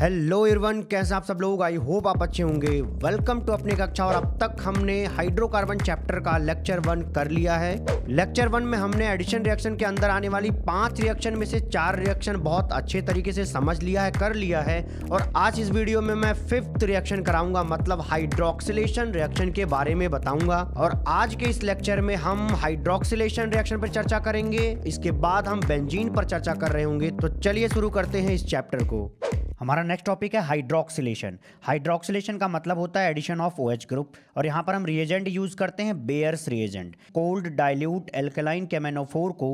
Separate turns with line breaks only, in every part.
hello इरवन कैसे आप सब लोग आई होप आप अच्छे होंगे वेलकम टू अपने कक्षा और अब तक हमने हाइड्रोकार्बन चैप्टर का लेक्चर वन कर लिया है लेक्चर वन में हमने एडिशन रिएक्शन के अंदर आने वाली पांच रिएक्शन में से चार रिएक्शन बहुत अच्छे तरीके से समझ लिया है कर लिया है और आज इस वीडियो में मैं फिफ्थ रिएक्शन कराऊंगा मतलब हाइड्रोक्सिलेशन रिएक्शन के बारे में बताऊंगा और आज के इस लेक्चर में हम हाइड्रोक्सिलेशन रिएक्शन पर चर्चा करेंगे इसके बाद हम बेंजीन पर चर्चा कर रहे होंगे तो चलिए शुरू करते हैं इस चैप्टर को हमारा नेक्स्ट टॉपिक है हाइड्रोक्सिलेशन हाइड्रोक्सिलेशन का मतलब होता है एडिशन ऑफ ओ ग्रुप और यहाँ पर हम रिएजेंट यूज करते हैं Baeyer's reagent cold dilute alkaline केमेनोफोर को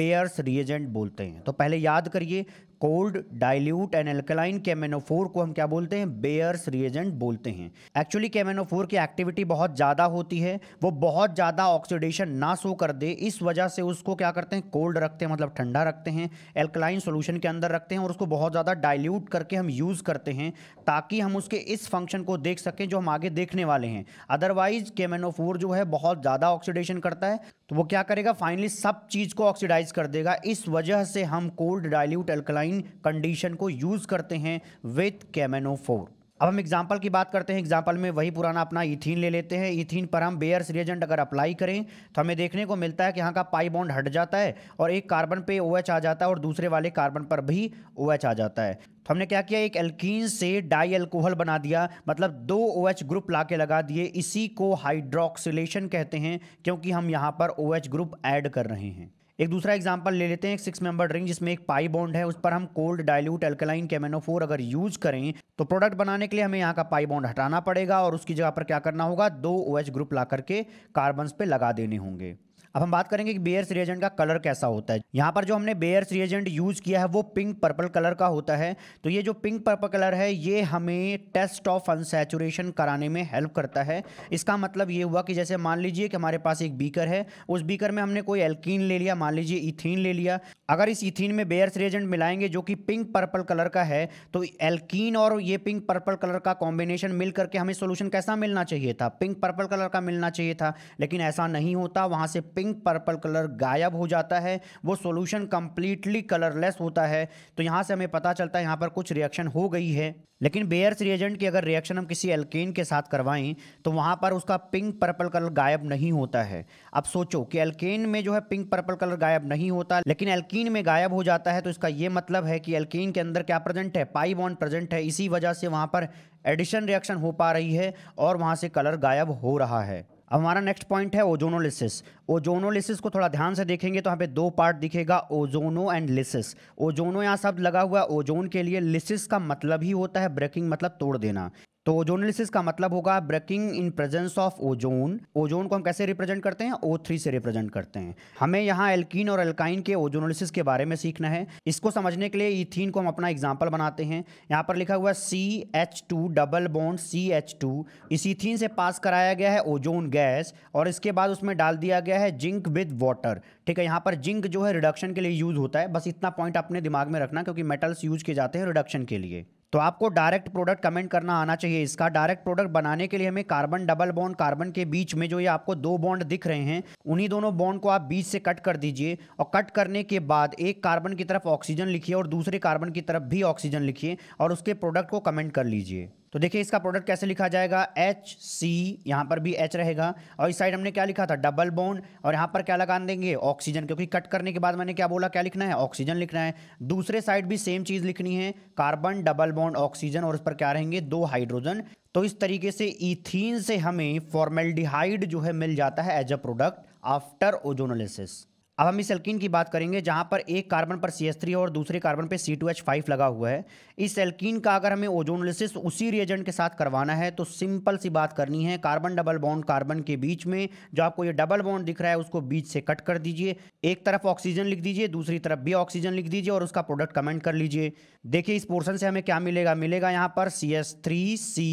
बेयर्स रिएजेंट बोलते हैं तो पहले याद करिए कोल्ड डाइल्यूट एंड एल्कलाइन केमेनोफोर को हम क्या बोलते हैं बेयर्स रिएजेंट बोलते हैं एक्चुअली केमेनोफोर की एक्टिविटी बहुत ज़्यादा होती है वो बहुत ज़्यादा ऑक्सीडेशन ना शो कर दे इस वजह से उसको क्या करते हैं कोल्ड रखते हैं मतलब ठंडा रखते हैं एल्कलाइन सोल्यूशन के अंदर रखते हैं और उसको बहुत ज़्यादा डाइल्यूट करके हम यूज़ करते हैं ताकि हम उसके इस फंक्शन को देख सकें जो हम आगे देखने वाले हैं अदरवाइज केमेनोफोर जो है बहुत ज़्यादा ऑक्सीडेशन करता है तो वो क्या करेगा फाइनली सब चीज़ को ऑक्सीडाइज कर देगा इस वजह से हम कोल्ड डाइल्यूट अल्कलाइन कंडीशन को यूज़ करते हैं विथ कैमेनो फोर अब हम एग्जाम्पल की बात करते हैं एग्जाम्पल में वही पुराना अपना इथिन ले लेते हैं इथिन पर हम बेयर्स रिएजेंट अगर अप्लाई करें तो हमें देखने को मिलता है कि यहाँ का पाई बॉन्ड हट जाता है और एक कार्बन पे ओएच OH आ जाता है और दूसरे वाले कार्बन पर भी ओएच OH आ जाता है तो हमने क्या किया एक एल्कीन से डाई एल्कोहल बना दिया मतलब दो ओ OH ग्रुप ला के लगा दिए इसी को हाइड्रोक्सिलेशन कहते हैं क्योंकि हम यहाँ पर ओ OH ग्रुप ऐड कर रहे हैं एक दूसरा एग्जांपल ले लेते हैं एक सिक्स मेंबर रिंग जिसमें एक पाई बॉन्ड है उस पर हम कोल्ड डाइल्यूट एल्कलाइन केमेनोफोर अगर यूज करें तो प्रोडक्ट बनाने के लिए हमें यहाँ का पाई बॉन्ड हटाना पड़ेगा और उसकी जगह पर क्या करना होगा दो ओ OH ग्रुप ला करके कार्बन पे लगा देने होंगे अब हम बात करेंगे कि बेयर्स रिएजेंट का कलर कैसा होता है यहाँ पर जो हमने बेयर्स रिएजेंट यूज़ किया है वो पिंक पर्पल कलर का होता है तो ये जो पिंक पर्पल कलर है ये हमें टेस्ट ऑफ अनसेचुरेशन कराने में हेल्प करता है इसका मतलब ये हुआ कि जैसे मान लीजिए कि हमारे पास एक बीकर है उस बीकर में हमने कोई एल्किन ले लिया मान लीजिए इथिन ले लिया अगर इस इथिन में बेयर्स रिएजेंट मिलाएंगे जो कि पिंक पर्पल कलर का है तो एल्कीन और ये पिंक पर्पल कलर का कॉम्बिनेशन मिल करके हमें सोल्यूशन कैसा मिलना चाहिए था पिंक पर्पल कलर का मिलना चाहिए था लेकिन ऐसा नहीं होता वहाँ से पिंक पिंक पर्पल कलर गायब हो जाता है वो सोल्यूशन कंप्लीटली कलरलेस होता है तो यहाँ से हमें पता चलता है यहाँ पर कुछ रिएक्शन हो गई है लेकिन बेयर्स रिएजेंट की अगर रिएक्शन हम किसी एल्केन के साथ करवाएं तो वहाँ पर उसका पिंक पर्पल कलर गायब नहीं होता है अब सोचो कि एल्केन में जो है पिंक पर्पल कलर गायब नहीं होता लेकिन एल्कीन में गायब हो जाता है तो इसका ये मतलब है कि एल्कीन के अंदर क्या प्रेजेंट है पाई बॉन्ड प्रेजेंट है इसी वजह से वहाँ पर एडिशन रिएक्शन हो पा रही है और वहाँ से कलर गायब हो रहा है अब हमारा नेक्स्ट पॉइंट है ओजोनोलिसिस ओजोनोलिसिस को थोड़ा ध्यान से देखेंगे तो यहाँ पे दो पार्ट दिखेगा ओजोनो एंड लिसिस ओजोनो यहाँ शब्द लगा हुआ ओजोन के लिए लिसिस का मतलब ही होता है ब्रेकिंग मतलब तोड़ देना तो ओजोनलिसिस का मतलब होगा breaking in presence of ozone ozone को हम कैसे रिप्रेजेंट करते हैं ओ थ्री से रिप्रेजेंट करते हैं हमें यहाँ एल्किन और एल्काइन के ओजोनोलिसिस के बारे में सीखना है इसको समझने के लिए इथीन को हम अपना एग्जाम्पल बनाते हैं यहाँ पर लिखा हुआ C H two double bond C H two इस इथीन से पास कराया गया है ओजोन गैस और इसके बाद उसमें डाल दिया गया है जिंक विद वाटर ठीक है यहाँ पर जिंक जो है रिडक्शन के लिए यूज होता है बस इतना पॉइंट अपने दिमाग में रखना क्योंकि मेटल्स यूज किए जाते हैं रिडक्शन के लिए तो आपको डायरेक्ट प्रोडक्ट कमेंट करना आना चाहिए इसका डायरेक्ट प्रोडक्ट बनाने के लिए हमें कार्बन डबल बॉन्ड कार्बन के बीच में जो ये आपको दो बॉन्ड दिख रहे हैं उन्हीं दोनों बॉन्ड को आप बीच से कट कर दीजिए और कट करने के बाद एक कार्बन की तरफ ऑक्सीजन लिखिए और दूसरे कार्बन की तरफ भी ऑक्सीजन लिखिए और उसके प्रोडक्ट को कमेंट कर लीजिए तो देखिए इसका प्रोडक्ट कैसे लिखा जाएगा एच सी यहाँ पर भी एच रहेगा और इस साइड हमने क्या लिखा था डबल बोन और यहाँ पर क्या लगा देंगे ऑक्सीजन क्योंकि कट करने के बाद मैंने क्या बोला क्या लिखना है ऑक्सीजन लिखना है दूसरे साइड भी सेम चीज़ लिखनी है कार्बन डबल बॉन्ड ऑक्सीजन और उस पर क्या रहेंगे दो हाइड्रोजन तो इस तरीके से इथीन से हमें फॉर्मेल्डिहाइड जो है मिल जाता है as a product after ozonolysis अब हम इस एल्किन की बात करेंगे जहाँ पर एक कार्बन पर सी एस थ्री और दूसरे कार्बन पर सी टू एच फाइव लगा हुआ है इस एल्किन का अगर हमें ओजोनलिसिस उसी रिएजेंट के साथ करवाना है तो सिंपल सी बात करनी है कार्बन डबल बॉन्ड कार्बन के बीच में जो आपको ये डबल बॉन्ड दिख रहा है उसको बीच से कट कर दीजिए एक तरफ ऑक्सीजन लिख दीजिए दूसरी तरफ भी ऑक्सीजन लिख दीजिए और उसका प्रोडक्ट कमेंट कर लीजिए देखिए इस पोर्सन से हमें क्या मिलेगा मिलेगा यहाँ पर C S three C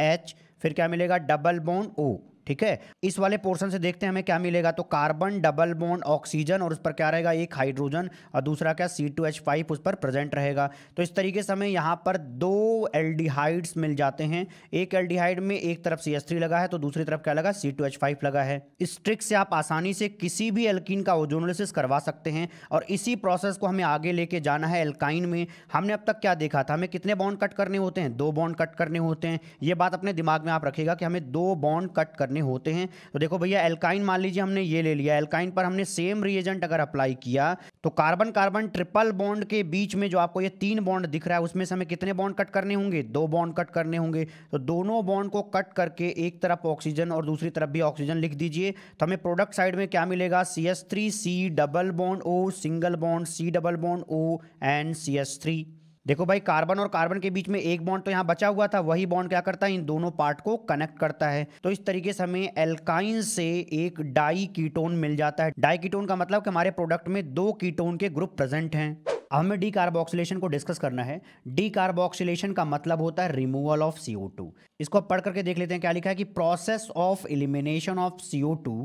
H फिर क्या मिलेगा डबल बॉन्ड ओ ठीक है इस वाले पोर्सन से देखते हैं हमें क्या मिलेगा तो कार्बन डबल बॉन्ड ऑक्सीजन और उस पर क्या रहेगा एक हाइड्रोजन और दूसरा क्या सी टू एच फाइव उस पर प्रेजेंट रहेगा तो इस तरीके से हमें यहाँ पर दो एल्डिहाइड्स मिल जाते हैं एक एल्डिहाइड में एक तरफ सी एस थ्री लगा है तो दूसरी तरफ क्या लगा सी टू एच फाइव लगा है इस ट्रिक से आप आसानी से किसी भी एल्किन का ओजोनोलिसिस करवा सकते हैं और इसी प्रोसेस को हमें आगे लेके जाना है एल्काइन में हमने अब तक क्या देखा था हमें कितने बॉन्ड कट करने होते हैं दो बॉन्ड कट करने होते हैं ये बात अपने दिमाग में आप रखेगा कि हमें दो बॉन्ड कट करने अपने होते हैं तो देखो भैया एल्काइन मान लीजिए हमने ये ले लिया एल्काइन पर हमने सेम रिएजेंट अगर अप्लाई किया तो कार्बन कार्बन ट्रिपल बॉन्ड के बीच में जो आपको ये तीन बॉन्ड दिख रहा है उसमें से हमें कितने बॉन्ड कट करने होंगे दो बॉन्ड कट करने होंगे तो दोनों बॉन्ड को कट करके एक तरफ ऑक्सीजन और दूसरी तरफ भी ऑक्सीजन लिख दीजिए तो हमें प्रोडक्ट साइड में क्या मिलेगा C double bond O single bond C double bond O and C देखो भाई कार्बन और कार्बन के बीच में एक बॉन्ड तो यहाँ बचा हुआ था वही बॉन्ड क्या करता है इन दोनों पार्ट को कनेक्ट करता है तो इस तरीके से हमें एल्काइन से एक डाई कीटोन मिल जाता है डाई कीटोन का मतलब कि हमारे प्रोडक्ट में दो कीटोन के ग्रुप प्रेजेंट हैं अब हमें डी कार्बोक्सिलेशन को डिस्कस करना है डी कार्बोक्सिलेशन का मतलब होता है रिमूवल ऑफ CO2 इसको पढ़ करके देख लेते हैं क्या लिखा है कि process of elimination of CO2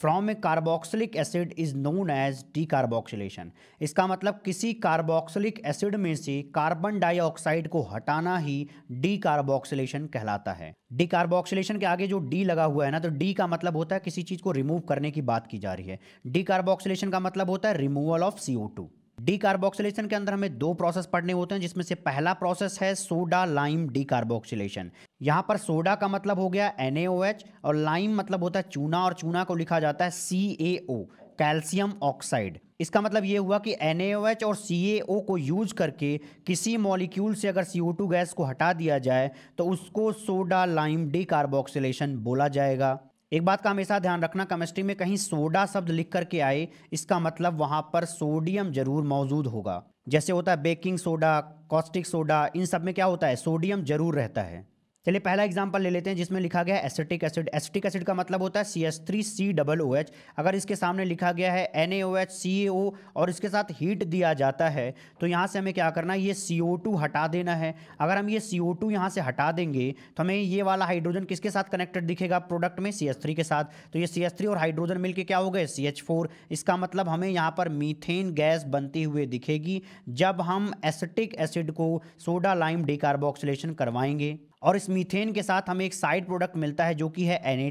from a carboxylic acid is known as decarboxylation इसका मतलब किसी कार्बोक्सिलिक एसिड में से कार्बन डाइऑक्साइड को हटाना ही डी कार्बोक्सिलेशन कहलाता है डी कार्बोक्सिलेशन के आगे जो डी लगा हुआ है ना तो डी का मतलब होता है किसी चीज़ को रिमूव करने की बात की जा रही है डी कार्बोक्सिलेशन का मतलब होता है removal of C O two decarboxylation के अंदर हमें दो प्रोसेस पढ़ने होते हैं जिसमें से पहला प्रोसेस है सोडा लाइम डीकार्बोक्सिलेशन यहाँ पर सोडा का मतलब हो गया NaOH और लाइम मतलब होता है चूना और चूना को लिखा जाता है ओ कैल्शियम ऑक्साइड इसका मतलब ये हुआ कि एन और सी को यूज करके किसी मॉलिक्यूल से अगर सी गैस को हटा दिया जाए तो उसको सोडा लाइम डी बोला जाएगा एक बात का हमेशा ध्यान रखना केमिस्ट्री में कहीं सोडा शब्द लिख करके आए इसका मतलब वहां पर सोडियम जरूर मौजूद होगा जैसे होता है बेकिंग सोडा कॉस्टिक सोडा इन सब में क्या होता है सोडियम जरूर रहता है चलिए पहला एग्जाम्पल ले लेते हैं जिसमें लिखा गया है एसिटिक एसिड एसिटिक एसिड का मतलब होता है C S three C double O H अगर इसके सामने लिखा गया है N A O H C ए ओ और इसके साथ हीट दिया जाता है तो यहाँ से हमें क्या करना है ये सी ओ टू हटा देना है अगर हम ये सी ओ टू यहाँ से हटा देंगे तो हमें ये वाला हाइड्रोजन किसके साथ कनेक्टेड दिखेगा प्रोडक्ट में सी एस थ्री के साथ तो ये सी एस थ्री और हाइड्रोजन के क्या हो गए सी एच फोर इसका मतलब हमें यहाँ पर मीथेन गैस बनती हुए दिखेगी जब हम एसिटिक एसिड को सोडा लाइम डिकार्बोक्सिलेशन करवाएंगे और इस मीथेन के साथ हमें एक साइड प्रोडक्ट मिलता है जो कि है एन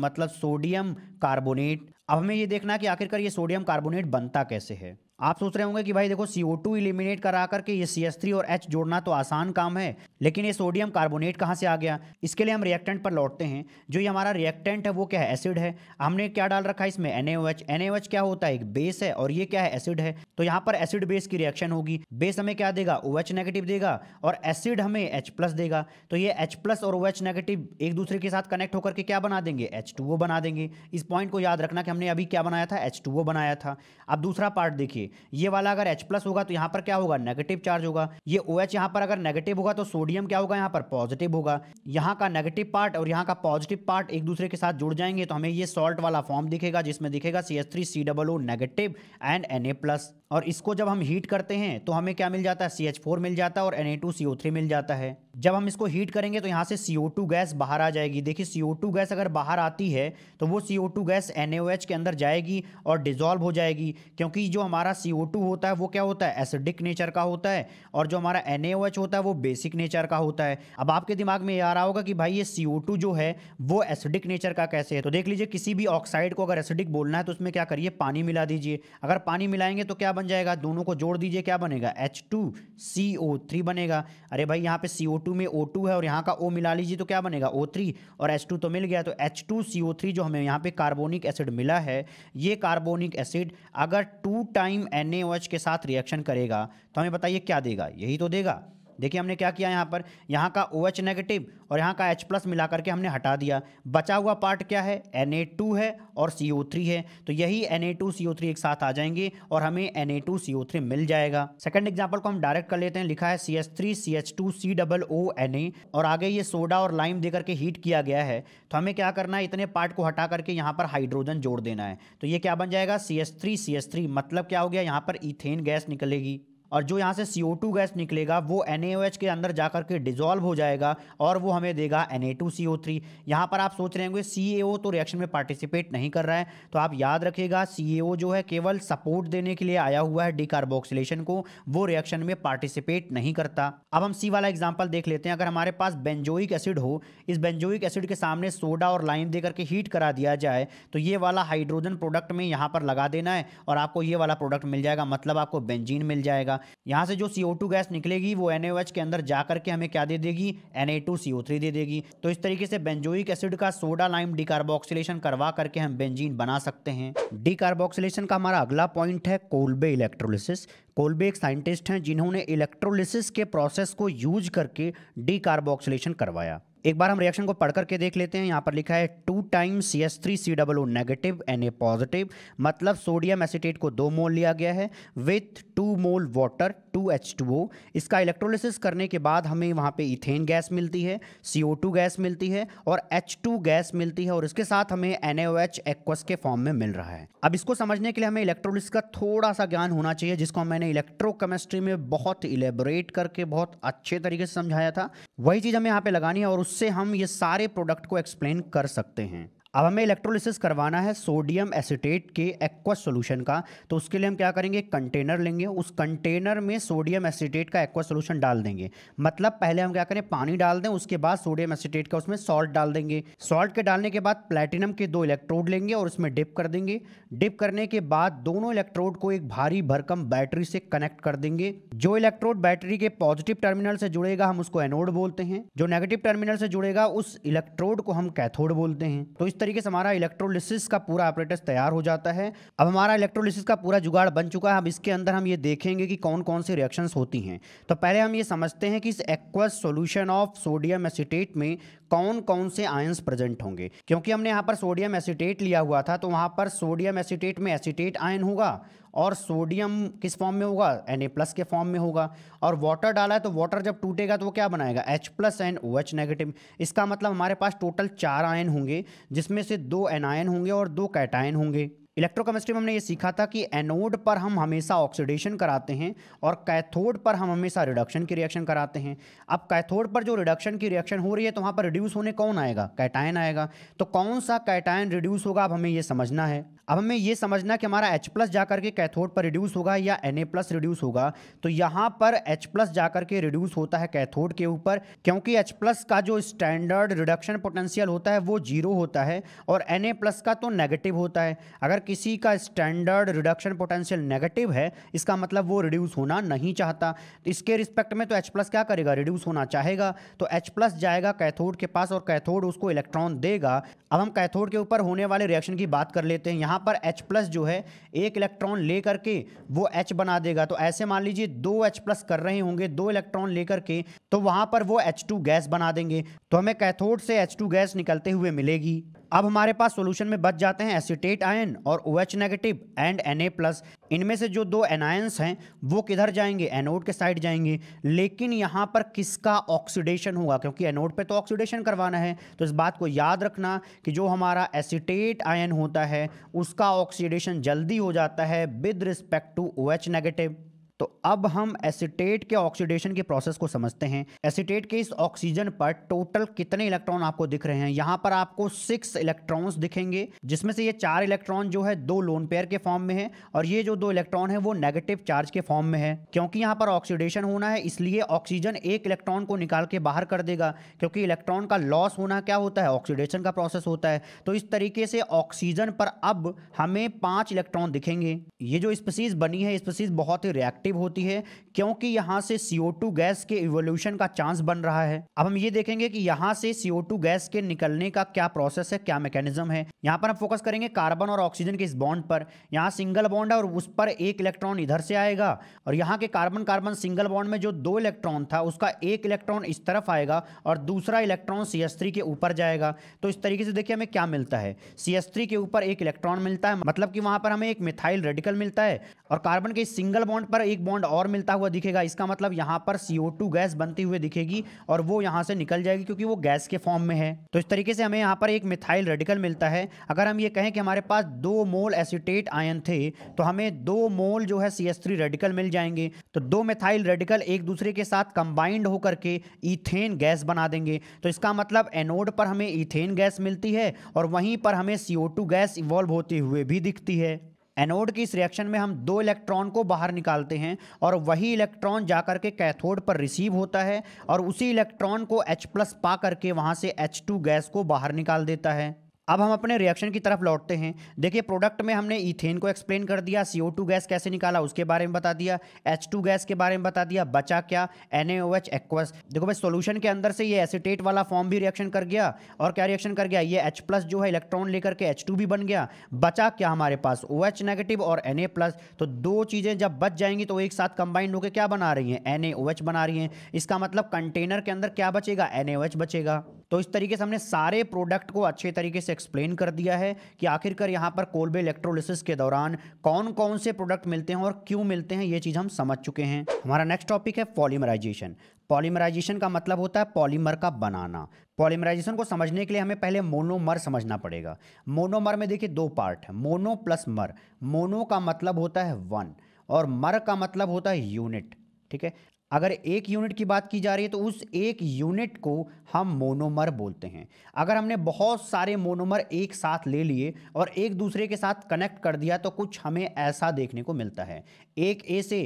मतलब सोडियम कार्बोनेट अब हमें ये देखना कि आखिरकार ये सोडियम कार्बोनेट बनता कैसे है आप सोच रहे होंगे कि भाई देखो CO2 टू इलिमिनेट करा करके ये सी एस थ्री और एच जोड़ना तो आसान काम है लेकिन ये सोडियम कार्बोनेट कहाँ से आ गया इसके लिए हम रिएक्टेंट पर लौटते हैं जो ये हमारा रिएक्टेंट है वो क्या है एसिड है हमने क्या डाल रखा है इसमें NaOH NaOH क्या होता है एक बेस है और ये क्या है एसिड है तो यहाँ पर एसिड बेस की रिएक्शन होगी बेस हमें क्या देगा ओ OH नेगेटिव देगा और एसिड हमें एच प्लस देगा तो ये एच प्लस और ओ OH नेगेटिव एक दूसरे के साथ कनेक्ट होकर के क्या बना देंगे एच बना देंगे इस पॉइंट को याद रखना कि हमने अभी क्या बनाया था एच बनाया था अब दूसरा पार्ट देखिए ये वाला अगर H+ होगा तो यहाँ पर क्या होगा नेगेटिव चार्ज होगा ये OH एच यहाँ पर अगर नेगेटिव होगा तो सोडियम क्या होगा यहाँ पर पॉजिटिव होगा यहाँ का नेगेटिव पार्ट और यहाँ का पॉजिटिव पार्ट एक दूसरे के साथ जुड़ जाएंगे तो हमें ये सॉल्ट वाला फॉर्म दिखेगा जिसमें दिखेगा C S three C double O negative and N A plus और इसको जब हम हीट करते हैं तो हमें क्या मिल जाता है सी एच फोर मिल जाता है और N A two C O three मिल जाता है जब हम इसको हीट करेंगे तो यहाँ से सी ओ टू गैस बाहर आ जाएगी देखिए सी ओ टू गैस अगर बाहर आती है तो वो C O two gas N A O H के अंदर जाएगी और डिजॉल्व हो जाएगी क्योंकि जो हमारा सी ओ टू होता है वो क्या होता है एसिडिक नेचर का होता है और जो हमारा एन ए ओ एच होता है वो बेसिक नेचर का होता है अब आपके दिमाग में ये आ रहा होगा कि भाई ये सी ओ टू जो है वो एसिडिक नेचर का कैसे है तो देख लीजिए किसी भी ऑक्साइड को अगर एसिडिक बोलना है तो उसमें क्या करिए पानी मिला दीजिए अगर पानी मिलाएंगे तो क्या बन जाएगा दोनों को जोड़ दीजिए क्या बनेगा H two C O three बनेगा अरे भाई यहाँ पे सी ओ टू में ओ टू है और यहाँ का ओ मिला लीजिए तो क्या बनेगा ओ थ्री और एच टू तो मिल गया तो H two C O three जो हमें यहाँ पे कार्बोनिक एसिड मिला है ये कार्बोनिक एसिड अगर two time N A O H के साथ रिएक्शन करेगा तो हमें बताइए क्या देगा यही तो देगा देखिए हमने क्या किया यहाँ पर यहाँ का ओ OH एच नेगेटिव और यहाँ का H प्लस मिला करके हमने हटा दिया बचा हुआ पार्ट क्या है Na2 है और CO3 है तो यही Na2 CO3 एक साथ आ जाएंगे और हमें Na2 CO3 मिल जाएगा सेकंड एग्जाम्पल को हम डायरेक्ट कर लेते हैं लिखा है CH3 CH2 COONA और आगे ये सोडा और लाइम दे करके हीट किया गया है तो हमें क्या करना है इतने पार्ट को हटा करके यहाँ पर हाइड्रोजन जोड़ देना है तो ये क्या बन जाएगा C S three C S three मतलब क्या हो गया यहाँ पर इथेन गैस निकलेगी और जो यहाँ से सी गैस निकलेगा वो एन के अंदर जा के डिजोल्व हो जाएगा और वो हमें देगा एन ए यहाँ पर आप सोच रहे होंगे सी तो रिएक्शन में पार्टिसिपेट नहीं कर रहा है तो आप याद रखिएगा सी जो है केवल सपोर्ट देने के लिए आया हुआ है डिकार्बोक्सिलेशन को वो रिएक्शन में पार्टिसिपेट नहीं करता अब हम सी वाला एग्जाम्पल देख लेते हैं अगर हमारे पास बेंजोइक एसिड हो इस बेंजोइक एसिड के सामने सोडा और लाइन दे करके हीट करा दिया जाए तो ये वाला हाइड्रोजन प्रोडक्ट में यहाँ पर लगा देना है और आपको ये वाला प्रोडक्ट मिल जाएगा मतलब आपको बेंजीन मिल जाएगा यहाँ से जो CO2 गैस निकलेगी वो NaOH के अंदर जा करके हमें क्या दे देगी Na2CO3 दे देगी तो इस तरीके से बेंजोइक एसिड का सोडा लाइम डिकार्बोक्सिलेशन करवा करके हम बेंजीन बना सकते हैं डिकार्बोक्सिलेशन का हमारा अगला पॉइंट है कोलबे इलेक्ट्रोलिसिस कोलबे एक साइंटिस्ट हैं जिन्होंने इलेक्ट्रोलिसिस के प्रोसेस को यूज करके डिकार्बोक्सिलेशन करवाया एक बार हम रिएक्शन को पढ़ करके देख लेते हैं यहाँ पर लिखा है two times C S three C double O negative N A positive मतलब सोडियम एसिटेट को दो मोल लिया गया है with two mole water two H two O इसका इलेक्ट्रोलिसिस करने के बाद हमें वहाँ पे इथेन गैस मिलती है सी ओ टू गैस मिलती है और एच टू गैस मिलती है और इसके साथ हमें N A O H aqueous के फॉर्म में मिल रहा है अब इसको समझने के लिए हमें इलेक्ट्रोलिस का थोड़ा सा ज्ञान होना चाहिए जिसको मैंने इलेक्ट्रोकेमिस्ट्री में बहुत इलेबोरेट करके बहुत अच्छे तरीके से समझाया था वही चीज़ हमें यहाँ पे लगानी है और उस उससे हम ये सारे प्रोडक्ट को एक्सप्लेन कर सकते हैं अब हमें इलेक्ट्रोलिसिस करवाना है सोडियम एसिटेट के एक्वा सोल्यूशन का तो उसके लिए हम क्या करेंगे कंटेनर लेंगे उस कंटेनर में सोडियम एसिटेट का एक्वा सोल्यूशन डाल देंगे मतलब पहले हम क्या करें पानी डाल दें उसके बाद सोडियम एसिटेट का उसमें सॉल्ट डाल देंगे सॉल्ट के डालने के बाद प्लेटिनम के दो इलेक्ट्रोड लेंगे और उसमें डिप कर देंगे डिप करने के बाद दोनों इलेक्ट्रोड को एक भारी भरकम बैटरी से कनेक्ट कर देंगे जो इलेक्ट्रोड बैटरी के पॉजिटिव टर्मिनल से जुड़ेगा हम उसको एनोड बोलते हैं जो नेगेटिव टर्मिनल से जुड़ेगा उस इलेक्ट्रोड को हम कैथोड बोलते हैं तो इस तरीके से हमारा इलेक्ट्रोलिसिस का पूरा ऑपरेटस तैयार हो जाता है अब हमारा इलेक्ट्रोलिसिस का पूरा जुगाड़ बन चुका है अब इसके अंदर हम ये देखेंगे कि कौन कौन सी रिएक्शंस होती हैं तो पहले हम ये समझते हैं कि इस aqueous solution of sodium acetate में कौन कौन से आयंस प्रेजेंट होंगे क्योंकि हमने यहाँ पर सोडियम एसिटेट लिया हुआ था तो वहाँ पर सोडियम एसिटेट में एसिटेट आयन होगा और सोडियम किस फॉर्म में होगा एन ए प्लस के फॉर्म में होगा और वाटर डाला है तो वाटर जब टूटेगा तो वो क्या बनाएगा H plus N O H negative इसका मतलब हमारे पास टोटल चार आयन होंगे जिसमें से दो एनायन होंगे और दो कैटायन होंगे इलेक्ट्रोकेमिस्ट्री में हमने ये सीखा था कि एनोड पर हम हमेशा ऑक्सीडेशन कराते हैं और कैथोड पर हम हमेशा रिडक्शन की रिएक्शन कराते हैं अब कैथोड पर जो रिडक्शन की रिएक्शन हो रही है तो वहाँ पर रिड्यूस होने कौन आएगा कैटायन आएगा तो कौन सा कैटायन रिड्यूस होगा अब हमें ये समझना है अब हमें ये समझना कि हमारा H प्लस जाकर के कैथोड पर रिड्यूस होगा या Na प्लस रिड्यूस होगा तो यहाँ पर H प्लस जाकर के रिड्यूस होता है कैथोड के ऊपर क्योंकि H प्लस का जो स्टैंडर्ड रिडक्शन पोटेंशियल होता है वो जीरो होता है और Na प्लस का तो नेगेटिव होता है अगर किसी का स्टैंडर्ड रिडक्शन पोटेंशियल नेगेटिव है इसका मतलब वो रिड्यूस होना नहीं चाहता तो इसके रिस्पेक्ट में तो H प्लस क्या करेगा रिड्यूस होना चाहेगा तो H प्लस जाएगा कैथोड के पास और कैथोड उसको इलेक्ट्रॉन देगा अब हम कैथोड के ऊपर होने वाले रिएक्शन की बात कर लेते हैं यहाँ पर H प्लस जो है एक इलेक्ट्रॉन ले करके वो H बना देगा तो ऐसे मान लीजिए दो H प्लस कर रहे होंगे दो इलेक्ट्रॉन लेकर के तो वहाँ पर वो H2 गैस बना देंगे तो हमें कैथोड से H2 गैस निकलते हुए मिलेगी अब हमारे पास सोल्यूशन में बच जाते हैं एसिटेट आयन और O OH negative and A plus इनमें से जो दो एनायंस हैं वो किधर जाएंगे एनोड के साइड जाएंगे लेकिन यहाँ पर किसका ऑक्सीडेशन होगा क्योंकि एनोड पे तो ऑक्सीडेशन करवाना है तो इस बात को याद रखना कि जो हमारा एसिटेट आयन होता है उसका ऑक्सीडेशन जल्दी हो जाता है with respect to O H negative तो अब हम एसिटेट के ऑक्सीडेशन के प्रोसेस को समझते हैं एसिटेट के इस ऑक्सीजन पर टोटल कितने इलेक्ट्रॉन आपको दिख रहे हैं यहाँ पर आपको सिक्स इलेक्ट्रॉन्स दिखेंगे जिसमें से ये चार इलेक्ट्रॉन जो है दो लोन पेयर के फॉर्म में है और ये जो दो इलेक्ट्रॉन है वो नेगेटिव चार्ज के फॉर्म में है क्योंकि यहाँ पर ऑक्सीडेशन होना है इसलिए ऑक्सीजन एक इलेक्ट्रॉन को निकाल के बाहर कर देगा क्योंकि इलेक्ट्रॉन का लॉस होना क्या होता है ऑक्सीडेशन का प्रोसेस होता है तो इस तरीके से ऑक्सीजन पर अब हमें पांच इलेक्ट्रॉन दिखेंगे ये जो स्पेसीज बनी है स्पेसीज बहुत ही रिएक्टिव करीब होती है क्योंकि यहाँ से CO2 गैस के इवोल्यूशन का चांस बन रहा है अब हम ये देखेंगे कि यहाँ से CO2 गैस के निकलने का क्या प्रोसेस है क्या मैकेनिज्म है यहाँ पर हम फोकस करेंगे कार्बन और ऑक्सीजन के इस बॉन्ड पर यहाँ सिंगल बॉन्ड है और उस पर एक इलेक्ट्रॉन इधर से आएगा और यहाँ के कार्बन कार्बन सिंगल बॉन्ड में जो दो इलेक्ट्रॉन था उसका एक इलेक्ट्रॉन इस तरफ आएगा और दूसरा इलेक्ट्रॉन सी के ऊपर जाएगा तो इस तरीके से देखिए हमें क्या मिलता है सी के ऊपर एक इलेक्ट्रॉन मिलता है मतलब कि वहाँ पर हमें एक मिथाइल रेडिकल मिलता है और कार्बन के सिंगल बॉन्ड पर एक बॉन्ड और मिलता हुआ दिखेगा इसका मतलब यहाँ पर CO2 गैस बनती हुई दिखेगी और वो यहाँ से निकल जाएगी क्योंकि वो गैस के फॉर्म में है तो इस तरीके से हमें यहाँ पर एक मिथाइल रेडिकल मिलता है अगर हम ये कहें कि हमारे पास दो मोल एसिटेट आयन थे तो हमें दो मोल जो है सी रेडिकल मिल जाएंगे तो दो मिथाइल रेडिकल एक दूसरे के साथ कंबाइंड होकर के इथेन गैस बना देंगे तो इसका मतलब एनोड पर हमें इथेन गैस मिलती है और वहीं पर हमें CO2 गैस इवॉल्व होते हुए भी दिखती है एनोड की इस रिएक्शन में हम दो इलेक्ट्रॉन को बाहर निकालते हैं और वही इलेक्ट्रॉन जा के कैथोड पर रिसीव होता है और उसी इलेक्ट्रॉन को H प्लस पा करके वहाँ से H2 गैस को बाहर निकाल देता है अब हम अपने रिएक्शन की तरफ लौटते हैं देखिए प्रोडक्ट में हमने इथेन को एक्सप्लेन कर दिया सी गैस कैसे निकाला उसके बारे में बता दिया एच टू गैस के बारे में बता दिया बचा क्या एन एच एक्वस देखो भाई सोल्यूशन के अंदर से ये एसिटेट वाला फॉर्म भी रिएक्शन कर गया और क्या रिएक्शन कर गया ये एच प्लस जो है इलेक्ट्रॉन लेकर के एच भी बन गया बचा क्या हमारे पास ओ OH नेगेटिव और एन प्लस तो दो चीज़ें जब बच जाएंगी तो एक साथ कंबाइंड होकर क्या बना रही हैं एन बना रही हैं इसका मतलब कंटेनर के अंदर क्या बचेगा एन बचेगा तो इस तरीके से हमने सारे प्रोडक्ट को अच्छे तरीके से से एक्सप्लेन कर दिया है कि आखिरकार यहाँ पर कोलबे इलेक्ट्रोलिसिस के दौरान कौन कौन से प्रोडक्ट मिलते हैं और क्यों मिलते हैं ये चीज़ हम समझ चुके हैं हमारा नेक्स्ट टॉपिक है पॉलीमराइजेशन पॉलीमराइजेशन का मतलब होता है पॉलीमर का बनाना पॉलीमराइजेशन को समझने के लिए हमें पहले मोनोमर समझना पड़ेगा मोनोमर में देखिए दो पार्ट है मोनो प्लस मर मोनो का मतलब होता है वन और मर का मतलब होता है यूनिट ठीक है अगर एक यूनिट की बात की जा रही है तो उस एक यूनिट को हम मोनोमर बोलते हैं अगर हमने बहुत सारे मोनोमर एक साथ ले लिए और एक दूसरे के साथ कनेक्ट कर दिया तो कुछ हमें ऐसा देखने को मिलता है एक ए से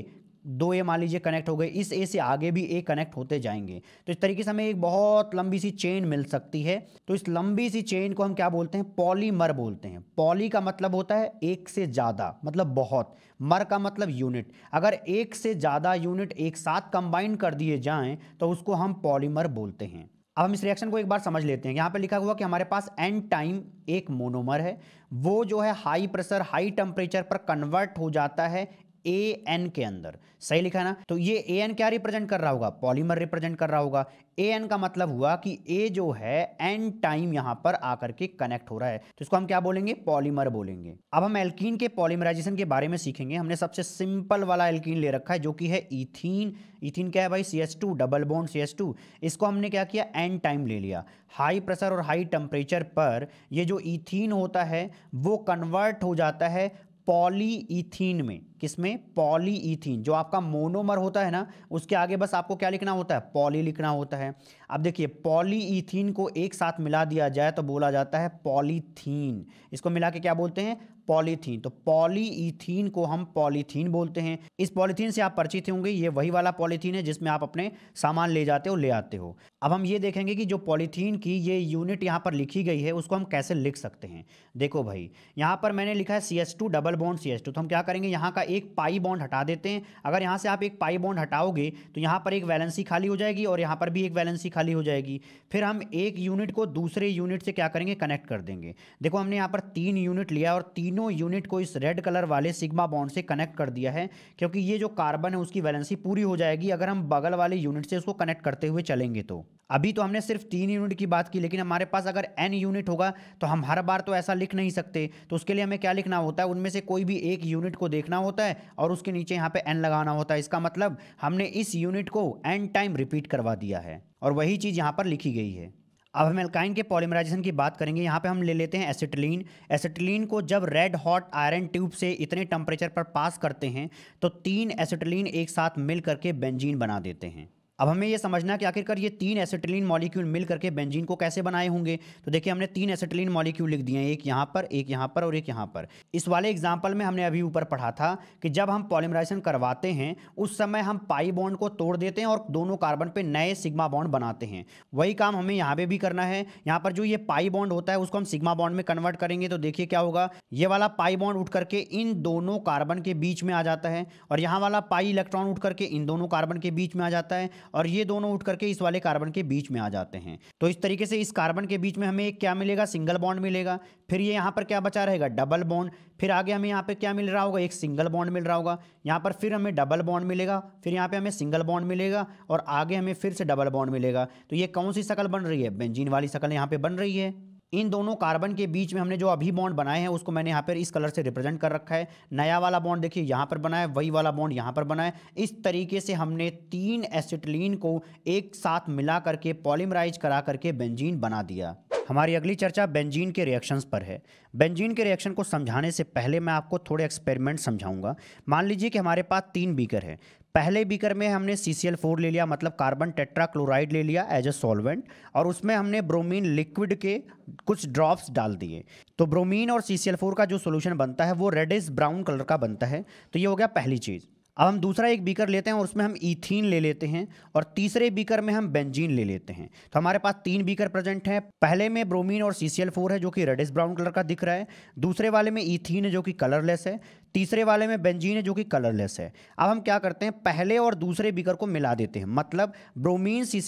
दो ए मान लीजिए कनेक्ट हो गए इस ए से आगे भी ए कनेक्ट होते जाएंगे तो इस तरीके से हमें एक बहुत लंबी सी चेन मिल सकती है तो इस लंबी सी चेन को हम क्या बोलते हैं पॉलीमर बोलते हैं पॉली का मतलब होता है एक से ज़्यादा मतलब बहुत मर का मतलब यूनिट अगर एक से ज़्यादा यूनिट एक साथ कंबाइन कर दिए जाएँ तो उसको हम पॉलीमर बोलते हैं अब हम इस रिएक्शन को एक बार समझ लेते हैं यहाँ पे लिखा हुआ कि हमारे पास एन टाइम एक मोनोमर है वो जो है हाई प्रेशर हाई टेम्परेचर पर कन्वर्ट हो जाता है ए एन के अंदर सही लिखा ना तो ये ए एन क्या रिप्रेजेंट कर रहा होगा पॉलीमर रिप्रेजेंट कर रहा होगा ए एन का मतलब हुआ कि ए जो है एन टाइम यहां पर आकर के कनेक्ट हो रहा है तो इसको हम क्या बोलेंगे पॉलीमर बोलेंगे अब हम एल्कीन के पॉलीमराइजेशन के बारे में सीखेंगे हमने सबसे सिंपल वाला एल्कीन ले रखा है जो कि है इथीन इथीन क्या है भाई C S two double bond C S two इसको हमने क्या किया एन टाइम ले लिया हाई प्रेशर और हाई टेम्परेचर पर यह जो इथीन होता है वो कन्वर्ट हो जाता है पॉलीइथीन में किसमें पॉलीइथीन जो आपका मोनोमर होता है ना उसके आगे बस आपको क्या लिखना होता है पॉली लिखना होता है अब देखिए पॉलीइथीन को एक साथ मिला दिया जाए तो बोला जाता है पॉलीथीन इसको मिला के क्या बोलते हैं पॉलीथीन तो पॉलीथीन को हम पॉलीथीन बोलते हैं इस पॉलीथीन से आप परिचित होंगे ये वही वाला पॉलीथीन है जिसमें आप अपने सामान ले जाते हो ले आते हो अब हम ये देखेंगे कि जो पॉलीथीन की ये यूनिट यहाँ पर लिखी गई है उसको हम कैसे लिख सकते हैं देखो भाई यहाँ पर मैंने लिखा है C S two double bond C S two तो हम क्या करेंगे यहाँ का एक पाई बॉन्ड हटा देते हैं अगर यहाँ से आप एक पाई बॉन्ड हटाओगे तो यहाँ पर एक वैलेंसी खाली हो जाएगी और यहाँ पर भी एक वैलेंसी खाली हो जाएगी फिर हम एक यूनिट को दूसरे यूनिट से क्या करेंगे कनेक्ट कर देंगे देखो हमने यहाँ पर तीन यूनिट लिया और तीन तीनों यूनिट को इस रेड कलर वाले सिग्मा बॉन्ड से कनेक्ट कर दिया है क्योंकि ये जो कार्बन है उसकी वैलेंसी पूरी हो जाएगी अगर हम बगल वाले यूनिट से उसको कनेक्ट करते हुए चलेंगे तो अभी तो हमने सिर्फ तीन यूनिट की बात की लेकिन हमारे पास अगर एन यूनिट होगा तो हम हर बार तो ऐसा लिख नहीं सकते तो उसके लिए हमें क्या लिखना होता है उनमें से कोई भी एक यूनिट को देखना होता है और उसके नीचे यहाँ पे एन लगाना होता है इसका मतलब हमने इस यूनिट को एन टाइम रिपीट करवा दिया है और वही चीज़ यहाँ पर लिखी गई है अब हम एल्काइन के पॉलीमराइजेशन की बात करेंगे यहाँ पे हम ले लेते हैं एसिटिलीन एसिटिलीन को जब रेड हॉट आयरन ट्यूब से इतने टेम्परेचर पर पास करते हैं तो तीन एसिटिलीन एक साथ मिल करके बेंजीन बना देते हैं अब हमें ये समझना कि आखिरकार ये तीन एसेटिलीन मॉलिक्यूल मिल करके बेंजीन को कैसे बनाए होंगे तो देखिए हमने तीन एसेटिलीन मॉलिक्यूल लिख दिए हैं एक यहाँ पर एक यहाँ पर और एक यहाँ पर इस वाले एग्जाम्पल में हमने अभी ऊपर पढ़ा था कि जब हम पॉलिमराइजेशन करवाते हैं उस समय हम पाई बॉन्ड को तोड़ देते हैं और दोनों कार्बन पर नए सिग्मा बॉन्ड बनाते हैं वही काम हमें यहाँ पर भी करना है यहाँ पर जो ये पाई बॉन्ड होता है उसको हम सिग्मा बॉन्ड में कन्वर्ट करेंगे तो देखिए क्या होगा ये वाला पाई बॉन्ड उठ करके इन दोनों कार्बन के बीच में आ जाता है और यहाँ वाला पाई इलेक्ट्रॉन उठ करके इन दोनों कार्बन के बीच में आ जाता है और ये दोनों उठ करके इस वाले कार्बन के बीच में आ जाते हैं तो इस तरीके से इस कार्बन के बीच में हमें एक क्या मिलेगा सिंगल बॉन्ड मिलेगा फिर ये यहाँ पर क्या बचा रहेगा डबल बॉन्ड फिर आगे हमें यहाँ पर क्या मिल रहा होगा एक सिंगल बॉन्ड मिल रहा होगा यहाँ पर फिर हमें डबल बॉन्ड मिलेगा फिर यहाँ पर हमें सिंगल बॉन्ड मिलेगा और आगे हमें फिर से डबल बॉन्ड मिलेगा तो ये कौन सी शकल बन रही है बेंजीन वाली शकल यहाँ पर बन रही है इन दोनों कार्बन के बीच में हमने जो अभी बॉन्ड बनाए हैं उसको मैंने यहाँ पर इस कलर से रिप्रेजेंट कर रखा है नया वाला बॉन्ड देखिए यहाँ पर बनाया वही वाला बॉन्ड यहाँ पर बनाया इस तरीके से हमने तीन एसिटलिन को एक साथ मिला करके पॉलीमराइज करा करके बेंजीन बना दिया हमारी अगली चर्चा बेंजीन के रिएक्शंस पर है बेंजीन के रिएक्शन को समझाने से पहले मैं आपको थोड़े एक्सपेरिमेंट समझाऊंगा मान लीजिए कि हमारे पास तीन बीकर है पहले बीकर में हमने सी सी एल फोर ले लिया मतलब कार्बन टेट्राक्लोराइड ले लिया एज अ सॉल्वेंट और उसमें हमने ब्रोमीन लिक्विड के कुछ ड्रॉप्स डाल दिए तो ब्रोमीन और सी सी एल फोर का जो सोल्यूशन बनता है वो रेडिस ब्राउन कलर का बनता है तो ये हो गया पहली चीज़ अब हम दूसरा एक बीकर लेते हैं और उसमें हम इथीन ले लेते हैं और तीसरे बीकर में हम बेंजीन ले लेते हैं तो हमारे पास तीन बीकर प्रेजेंट हैं पहले में ब्रोमीन और सी है जो कि रेडिस ब्राउन कलर का दिख रहा है दूसरे वाले में इथीन है जो कि कलरलेस है तीसरे वाले में बेंजीन है जो कि कलरलेस है अब हम क्या करते हैं पहले और दूसरे बीकर को मिला देते हैं मतलब ब्रोमीन सी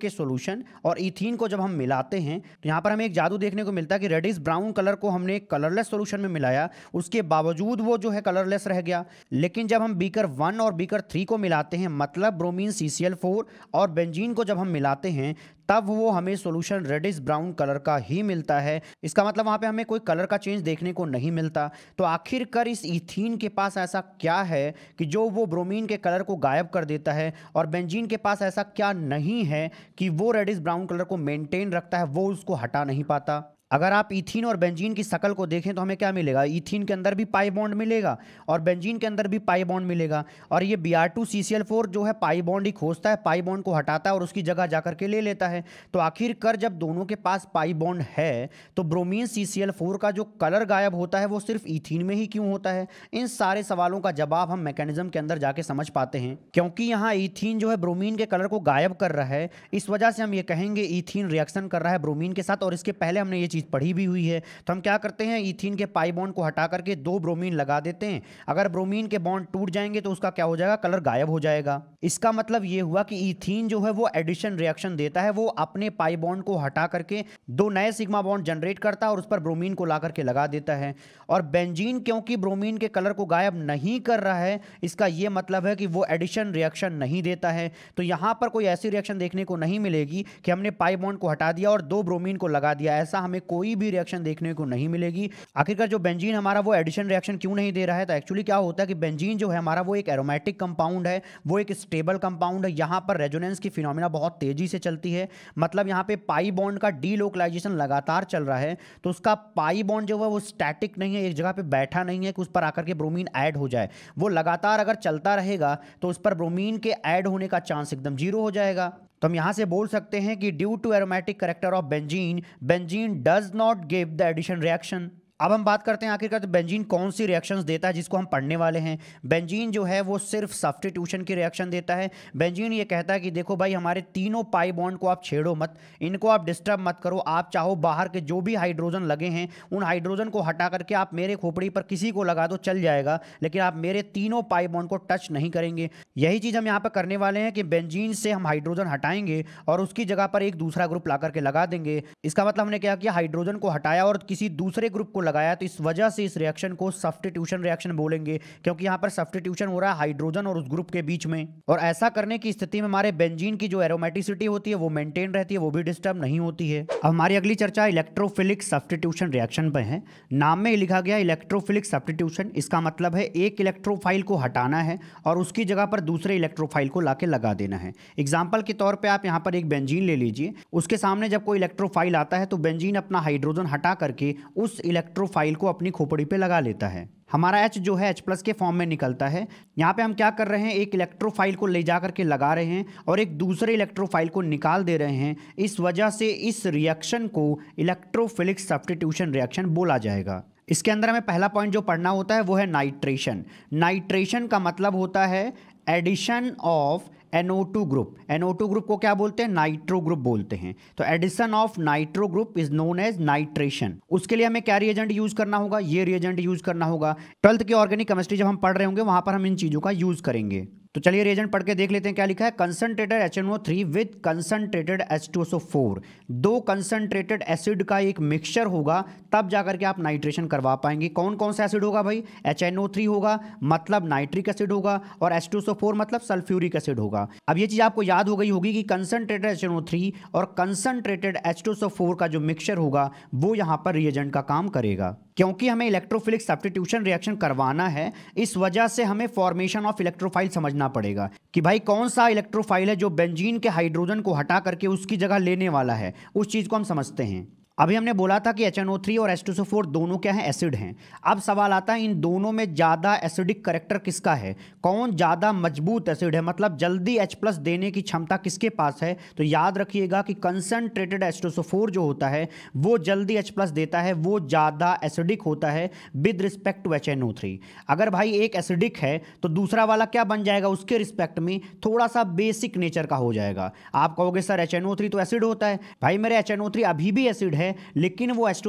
के सोल्यूशन और इथिन को जब हम मिलाते हैं तो यहाँ पर हमें एक जादू देखने को मिलता है कि रेडिस ब्राउन कलर को हमने कलरलेस सोल्यूशन में मिलाया उसके बावजूद वो जो है कलरलेस रह गया लेकिन जब हम बीकर वन और बीकर थ्री को मिलाते हैं मतलब ब्रोमीन सी और बेंजीन को जब हम मिलाते हैं तब वो हमें सोल्यूशन रेडिस ब्राउन कलर का ही मिलता है इसका मतलब वहाँ पे हमें कोई कलर का चेंज देखने को नहीं मिलता तो आखिरकार इस इथीन के पास ऐसा क्या है कि जो वो ब्रोमीन के कलर को गायब कर देता है और बेंजीन के पास ऐसा क्या नहीं है कि वो रेडिस ब्राउन कलर को मेनटेन रखता है वो उसको हटा नहीं पाता अगर आप इथिन और बेंजीन की शकल को देखें तो हमें क्या मिलेगा इथिन के अंदर भी पाई बॉन्ड मिलेगा और बेंजीन के अंदर भी पाई बॉन्ड मिलेगा और ये B R two C C L four जो है पाई बॉन्ड ही खोजता है पाई बॉन्ड को हटाता है और उसकी जगह जा करके ले लेता है तो आखिरकार जब दोनों के पास पाई बॉन्ड है तो bromine C C L four का जो कलर गायब होता है वो सिर्फ इथिन में ही क्यों होता है इन सारे सवालों का जवाब हम मैकेनिज्म के अंदर जाके समझ पाते हैं क्योंकि यहाँ इथिन जो है ब्रोमीन के कलर को गायब कर रहा है इस वजह से हम ये कहेंगे इथिन रिएक्शन कर रहा है ब्रोमीन के साथ और इसके पहले हमने ये चीज़ पढ़ी भी हुई है तो हम क्या करते हैं इथिन के पाई बॉन्ड को हटा करके दो ब्रोमीन लगा देते हैं अगर ब्रोमीन के बॉन्ड टूट जाएंगे तो उसका क्या हो जाएगा कलर गायब हो जाएगा इसका मतलब ये हुआ कि इथिन जो है वो एडिशन रिएक्शन देता है वो अपने पाई बॉन्ड को हटा करके दो नए सिग्मा बॉन्ड जनरेट करता है और उस पर ब्रोमीन को ला करके लगा देता है और बेंजीन क्योंकि ब्रोमीन के कलर को गायब नहीं कर रहा है इसका ये मतलब है कि वो एडिशन रिएक्शन नहीं देता है तो यहाँ पर कोई ऐसी रिएक्शन देखने को नहीं मिलेगी कि हमने पाई बॉन्ड को हटा दिया और दो ब्रोमीन को लगा दिया ऐसा हमें कोई भी रिएक्शन देखने को नहीं मिलेगी आखिरकार जो बेंजीन हमारा वो एडिशन रिएक्शन क्यों नहीं दे रहा है तो एक्चुअली क्या होता है कि बेंजीन जो है हमारा वो एक एरोमेटिक कंपाउंड है वो एक स्टेबल कंपाउंड है यहाँ पर रेजोनेंस की फिनोमिना बहुत तेजी से चलती है मतलब यहाँ पे पाई बॉन्ड का डीलोकलाइजेशन लगातार चल रहा है तो उसका पाई बॉन्ड जो है वो स्टैटिक नहीं है एक जगह पर बैठा नहीं है कि उस पर आकर के ब्रोमीन ऐड हो जाए वो लगातार अगर चलता रहेगा तो उस पर ब्रोमीन के ऐड होने का चांस एकदम जीरो हो जाएगा तो हम यहां से बोल सकते हैं कि due to aromatic character of benzene benzene does not give the addition reaction अब हम बात करते हैं आखिरकार तो बेंजीन कौन सी रिएक्शंस देता है जिसको हम पढ़ने वाले हैं बेंजीन जो है वो सिर्फ सब्सटीट्यूशन की रिएक्शन देता है बेंजीन ये कहता है कि देखो भाई हमारे तीनों पाई बॉन्ड को आप छेड़ो मत इनको आप डिस्टर्ब मत करो आप चाहो बाहर के जो भी हाइड्रोजन लगे हैं उन हाइड्रोजन को हटा करके आप मेरे खोपड़ी पर किसी को लगा दो चल जाएगा लेकिन आप मेरे तीनों पाई बॉन्ड को टच नहीं करेंगे यही चीज़ हम यहाँ पर करने वाले हैं कि बेंजीन से हम हाइड्रोजन हटाएंगे और उसकी जगह पर एक दूसरा ग्रुप ला करके लगा देंगे इसका मतलब हमने क्या किया हाइड्रोजन को हटाया और किसी दूसरे ग्रुप को लगाया तो इस वजह से इस रिएक्शन को सफ्टीट्यूशन रिएक्शन बोलेंगे क्योंकि यहाँ पर सफ्टीट्यूशन हो रहा है हाइड्रोजन और उस ग्रुप के बीच में और ऐसा करने की स्थिति में हमारे बेंजीन की जो एरोमेटिसिटी होती है वो मेंटेन रहती है वो भी डिस्टर्ब नहीं होती है अब हमारी अगली चर्चा इलेक्ट्रोफिलिक सफ्टीट्यूशन रिएक्शन पर है नाम में लिखा गया इलेक्ट्रोफिलिक सफ्टीट्यूशन इसका मतलब है एक इलेक्ट्रोफाइल को हटाना है और उसकी जगह पर दूसरे इलेक्ट्रोफाइल को लाके लगा देना है एग्जाम्पल के तौर पर आप यहाँ पर एक बेंजीन ले लीजिए उसके सामने जब कोई इलेक्ट्रोफाइल आता है तो बेंजीन अपना हाइड्रोजन हटा करके उस इलेक्ट्रो इलेक्ट्रोफाइल को अपनी खोपड़ी पे लगा लेता है हमारा एच जो है एच प्लस के फॉर्म में निकलता है यहाँ पे हम क्या कर रहे हैं एक इलेक्ट्रोफाइल को ले जा करके लगा रहे हैं और एक दूसरे इलेक्ट्रोफाइल को निकाल दे रहे हैं इस वजह से इस रिएक्शन को इलेक्ट्रोफिलिक्स सब्सटीट्यूशन रिएक्शन बोला जाएगा इसके अंदर हमें पहला पॉइंट जो पढ़ना होता है वो है नाइट्रेशन नाइट्रेशन का मतलब होता है addition of NO2 group NO2 group को क्या बोलते हैं नाइट्रो ग्रुप बोलते हैं तो addition of nitro group is known as nitration उसके लिए हमें क्या रिएजेंट यूज करना होगा ये रिएजेंट यूज करना होगा ट्वेल्थ के ऑर्गेनिक केमिस्ट्री जब हम पढ़ रहे होंगे वहां पर हम इन चीजों का यूज करेंगे तो चलिए रिएजेंट पढ़ के देख लेते हैं क्या लिखा है concentrated H N O three with concentrated H two so four दो कंसनट्रेटेड एसिड का एक मिक्सचर होगा तब जाकर के आप नाइट्रेशन करवा पाएंगे कौन कौन सा एसिड होगा भाई एच एन ओ थ्री होगा मतलब नाइट्रिक एसिड होगा और एच टू सो फोर मतलब सल्फ्यूरिक एसिड होगा अब ये चीज़ आपको याद हो गई होगी कि concentrated H N O three और concentrated H two so four का जो मिक्सचर होगा वो यहाँ पर रिएजेंट का काम करेगा क्योंकि हमें इलेक्ट्रोफिलिक सब्सटीट्यूशन रिएक्शन करवाना है इस वजह से हमें फॉर्मेशन ऑफ इलेक्ट्रोफाइल समझना देखना पड़ेगा कि भाई कौन सा इलेक्ट्रोफाइल है जो बेंजीन के हाइड्रोजन को हटा करके उसकी जगह लेने वाला है उस चीज़ को हम समझते हैं अभी हमने बोला था कि एच एन ओ थ्री और एस टू सो फोर दोनों क्या है एसिड हैं अब सवाल आता है इन दोनों में ज़्यादा एसिडिक करेक्टर किसका है कौन ज़्यादा मजबूत एसिड है मतलब जल्दी H प्लस देने की क्षमता किसके पास है तो याद रखिएगा कि concentrated S two so four जो होता है वो जल्दी H प्लस देता है वो ज़्यादा एसिडिक होता है with respect to H N O three अगर भाई एक एसिडिक है तो दूसरा वाला क्या बन जाएगा उसके रिस्पेक्ट में थोड़ा सा बेसिक नेचर का हो जाएगा आप कहोगे sir H N O three तो एसिड होता है भाई मेरे एच एन ओ थ्री अभी भी एसिड है है लेकिन वो एच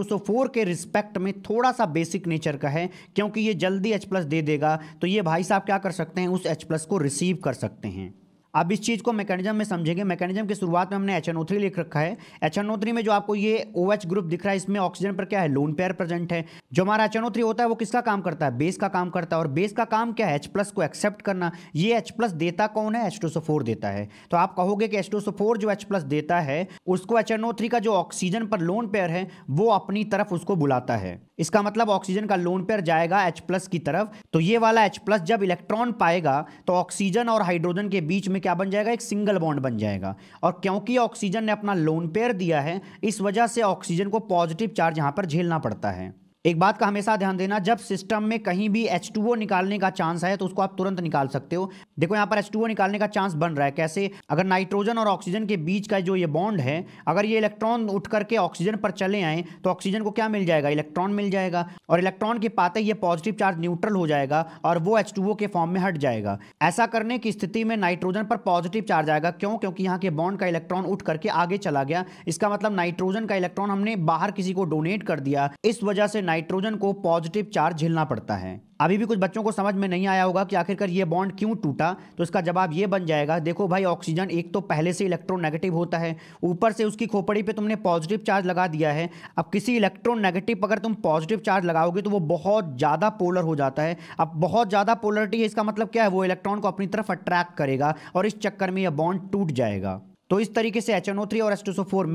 के रिस्पेक्ट में थोड़ा सा बेसिक नेचर का है क्योंकि ये जल्दी एच दे देगा तो ये भाई साहब क्या कर सकते हैं उस एच को रिसीव कर सकते हैं अब इस चीज़ को मैकेनिज्म में समझेंगे मैकेनिज्म की शुरुआत में हमने एच एन लिख रखा है एच एन में जो आपको ये ओ ग्रुप दिख रहा है इसमें ऑक्सीजन पर क्या है लोन पेयर प्रेजेंट है जो हमारा एच एन होता है वो किसका काम करता है बेस का काम करता है और बेस का काम क्या है एच प्लस को एक्सेप्ट करना ये एच प्लस देता कौन है एच देता है तो आप कहोगे कि एच जो एच देता है उसको एच एन का जो ऑक्सीजन पर लोन पेयर है वो अपनी तरफ उसको बुलाता है इसका मतलब ऑक्सीजन का लोन पेयर जाएगा एच की तरफ तो ये वाला एच जब इलेक्ट्रॉन पाएगा तो ऑक्सीजन और हाइड्रोजन के बीच में क्या बन जाएगा एक सिंगल बॉन्ड बन जाएगा और क्योंकि ऑक्सीजन ने अपना लोन पेयर दिया है इस वजह से ऑक्सीजन को पॉजिटिव चार्ज यहाँ पर झेलना पड़ता है एक बात का हमेशा ध्यान देना जब सिस्टम में कहीं भी एच निकालने का चांस है तो उसको आप तुरंत निकाल सकते हो देखो यहाँ पर एच निकालने का चांस बन रहा है कैसे अगर नाइट्रोजन और ऑक्सीजन के बीच का जो ये बॉन्ड है अगर ये इलेक्ट्रॉन उठ करके ऑक्सीजन पर चले आए तो ऑक्सीजन को क्या मिल जाएगा इलेक्ट्रॉन मिल जाएगा और इलेक्ट्रॉन के पाते ये पॉजिटिव चार्ज न्यूट्रल हो जाएगा और वो एच के फॉर्म में हट जाएगा ऐसा करने की स्थिति में नाइट्रोजन पर पॉजिटिव चार्ज आएगा क्यों क्योंकि यहाँ के बॉन्ड का इलेक्ट्रॉन उठ करके आगे चला गया इसका मतलब नाइट्रोजन का इलेक्ट्रॉन हमने बाहर किसी को डोनेट कर दिया इस वजह से नाइट्रोजन को पॉजिटिव चार्ज झेलना पड़ता है अभी भी कुछ बच्चों को समझ में नहीं आया होगा कि आखिरकार ये बॉन्ड क्यों टूटा तो इसका जवाब ये बन जाएगा देखो भाई ऑक्सीजन एक तो पहले से इलेक्ट्रोनेगेटिव होता है ऊपर से उसकी खोपड़ी पे तुमने पॉजिटिव चार्ज लगा दिया है अब किसी इलेक्ट्रोनेगेटिव अगर तुम पॉजिटिव चार्ज लगाओगे तो वो बहुत ज़्यादा पोलर हो जाता है अब बहुत ज़्यादा पोलरिटी है इसका मतलब क्या है वो इलेक्ट्रॉन को अपनी तरफ अट्रैक्ट करेगा और इस चक्कर में यह बॉन्ड टूट जाएगा तो इस तरीके से एच और एस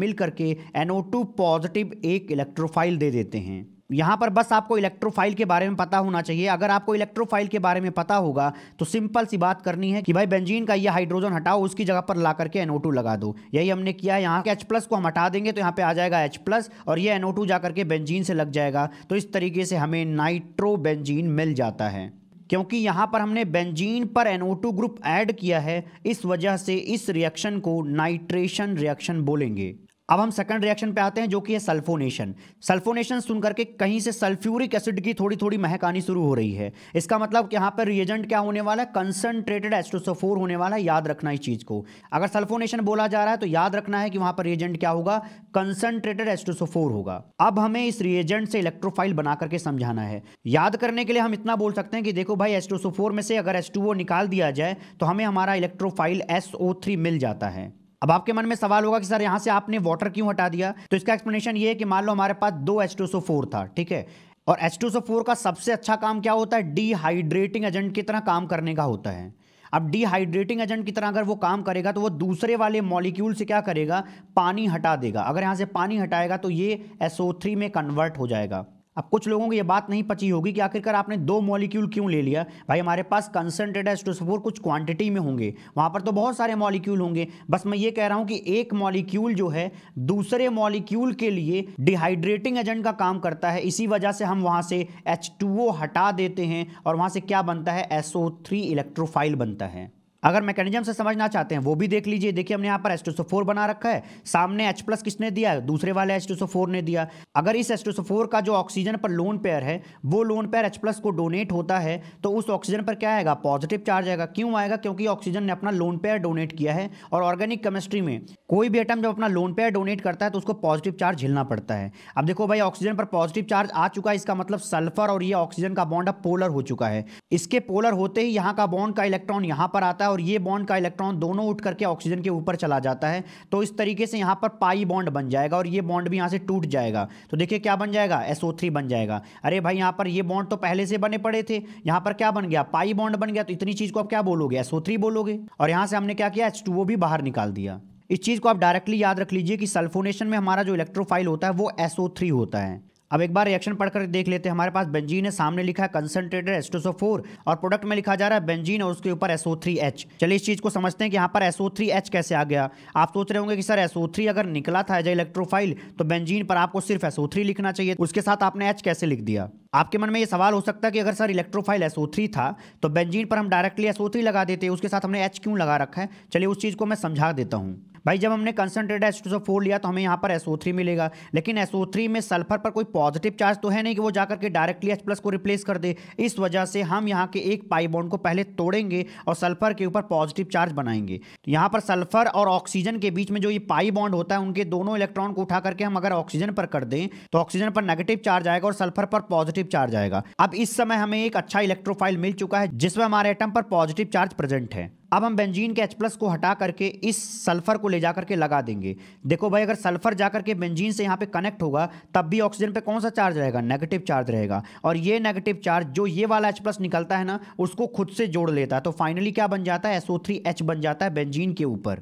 मिल करके एनओ पॉजिटिव एक इलेक्ट्रोफाइल दे देते हैं यहाँ पर बस आपको इलेक्ट्रोफाइल के बारे में पता होना चाहिए अगर आपको इलेक्ट्रोफाइल के बारे में पता होगा तो सिंपल सी बात करनी है कि भाई बेंजीन का ये हाइड्रोजन हटाओ उसकी जगह पर ला करके एनओ लगा दो यही हमने किया है यहाँ के एच प्लस को हम हटा देंगे तो यहाँ पे आ जाएगा एच प्लस और ये एनओ जाकर के बेंजीन से लग जाएगा तो इस तरीके से हमें नाइट्रो बेंजीन मिल जाता है क्योंकि यहाँ पर हमने बेंजीन पर एनओ ग्रुप ऐड किया है इस वजह से इस रिएक्शन को नाइट्रेशन रिएक्शन बोलेंगे अब हम सेकंड रिएक्शन पे आते हैं जो कि है सल्फोनेशन सल्फोनेशन सुन करके कहीं से सल्फ्यूरिक एसिड की थोड़ी थोड़ी महक आनी शुरू हो रही है इसका मतलब कि यहाँ पर रिएजेंट क्या होने वाला है कंसनट्रेटेड एस्टोसोफोर होने वाला है याद रखना इस चीज़ को अगर सल्फोनेशन बोला जा रहा है तो याद रखना है कि वहाँ पर रिएजेंट क्या होगा कंसनट्रेटेड एस्टोसोफोर होगा अब हमें इस रिएजेंट से इलेक्ट्रोफाइल बना करके समझाना है याद करने के लिए हम इतना बोल सकते हैं कि देखो भाई एस्टोसोफोर में से अगर एस निकाल दिया जाए तो हमें हमारा इलेक्ट्रोफाइल एस मिल जाता है अब आपके मन में सवाल होगा कि सर यहां से आपने वाटर क्यों हटा दिया तो इसका एक्सप्लेनेशन ये है कि मान लो हमारे पास दो H2SO4 था ठीक है और H2SO4 का सबसे अच्छा काम क्या होता है डिहाइड्रेटिंग एजेंट की तरह काम करने का होता है अब डिहाइड्रेटिंग एजेंट की तरह अगर वो काम करेगा तो वो दूसरे वाले मॉलिक्यूल से क्या करेगा पानी हटा देगा अगर यहाँ से पानी हटाएगा तो ये थ्री में कन्वर्ट हो जाएगा अब कुछ लोगों को ये बात नहीं पची होगी कि आखिरकार आपने दो मॉलिक्यूल क्यों ले लिया भाई हमारे पास कंसनट्रेट एस्टोसफोर कुछ क्वांटिटी में होंगे वहाँ पर तो बहुत सारे मॉलिक्यूल होंगे बस मैं ये कह रहा हूँ कि एक मॉलिक्यूल जो है दूसरे मॉलिक्यूल के लिए डिहाइड्रेटिंग एजेंट का काम करता है इसी वजह से हम वहाँ से एच हटा देते हैं और वहाँ से क्या बनता है एसओ इलेक्ट्रोफाइल बनता है अगर मैकेनिज्म से समझना चाहते हैं वो भी देख लीजिए देखिए हमने यहाँ पर एस बना रखा है सामने एच प्लस किसने दिया दूसरे वाले एस ने दिया अगर इस एस्टोसोफोर का जो ऑक्सीजन पर लोन पेयर है वो लोन पेयर एच प्लस को डोनेट होता है तो उस ऑक्सीजन पर क्या आएगा पॉजिटिव चार्ज आएगा क्यों आएगा क्योंकि ऑक्सीजन ने अपना लोन पेयर डोनेट किया है और ऑर्गेनिक केमिस्ट्री में कोई भी आइटम जब अपना लोन पेयर डोनेट करता है तो उसको पॉजिटिव चार्ज झेलना पड़ता है अब देखो भाई ऑक्सीजन पर पॉजिटिव चार्ज आ चुका है इसका मतलब सल्फर और ये ऑक्सीजन का बॉन्ड अब पोलर हो चुका है इसके पोलर होते ही यहाँ का बॉन्ड का इलेक्ट्रॉन यहाँ पर आता है और ये बॉन्ड का इलेक्ट्रॉन दोनों उठ करके ऑक्सीजन के ऊपर चला जाता है तो इस तरीके से यहाँ पर पाई बॉन्ड बन जाएगा और ये बॉन्ड भी यहाँ से टूट जाएगा तो देखिए क्या बन जाएगा एसओ बन जाएगा अरे भाई यहाँ पर ये बॉन्ड तो पहले से बने पड़े थे यहाँ पर क्या बन गया पाई बॉन्ड बन गया तो इतनी चीज़ को आप क्या बोलोगे एसओ बोलोगे और यहाँ से हमने क्या किया एच भी बाहर निकाल दिया इस चीज़ को आप डायरेक्टली याद रख लीजिए कि सल्फोनेशन में हमारा जो इलेक्ट्रोफाइल होता है वो SO3 होता है अब एक बार रिएक्शन पढ़कर देख लेते हैं हमारे पास बेंजीन है सामने लिखा है कंसनट्रेटेड फोर और प्रोडक्ट में लिखा जा रहा है बेंजीन और उसके ऊपर एसओ चलिए इस चीज़ को समझते हैं कि यहाँ पर एसओ कैसे आ गया आप सोच रहे होंगे कि सर एसओ अगर निकला था एज इलेक्ट्रोफाइल तो बेंजीन पर आपको सिर्फ एसओ लिखना चाहिए उसके साथ आपने एच कैसे लिख दिया आपके मन में ये सवाल हो सकता है कि अगर सर इलेक्ट्रोफाइल थ्री था तो बेंजीन पर हम डायरेक्टली थ्री लगा देते उसके साथ हमने एच क्यों लगा रखा है चलिए उस चीज़ को मैं समझा देता हूँ भाई जब हमने कंसनट्रेट फोर लिया तो हमें यहाँ पर एस मिलेगा लेकिन एस में सल्फर पर कोई पॉजिटिव चार्ज तो है नहीं कि वो जाकर के डायरेक्टली एच प्लस को रिप्लेस कर दे इस वजह से हम यहाँ के एक पाई बॉन्ड को पहले तोड़ेंगे और सल्फर के ऊपर पॉजिटिव चार्ज बनाएंगे तो यहाँ पर सल्फर और ऑक्सीजन के बीच में जो ये पाई बॉन्ड होता है उनके दोनों इलेक्ट्रॉन को उठा करके हम अगर ऑक्सीजन पर कर दें तो ऑक्सीजन पर नेगेटिव चार्ज आएगा और सल्फर पर पॉजिटिव चार्ज आएगा अब इस समय हमें एक अच्छा इलेक्ट्रोफाइल मिल चुका है जिसमें हमारे एटम पर पॉजिटिव चार्ज प्रेजेंट है अब हम बेंजीन के H प्लस को हटा करके इस सल्फर को ले जा करके लगा देंगे देखो भाई अगर सल्फर जा करके बेंजीन से यहाँ पे कनेक्ट होगा तब भी ऑक्सीजन पे कौन सा चार्ज रहेगा नेगेटिव चार्ज रहेगा और ये नेगेटिव चार्ज जो ये वाला H प्लस निकलता है ना उसको खुद से जोड़ लेता है तो फाइनली क्या बन जाता है SO3H बन जाता है बेंजीन के ऊपर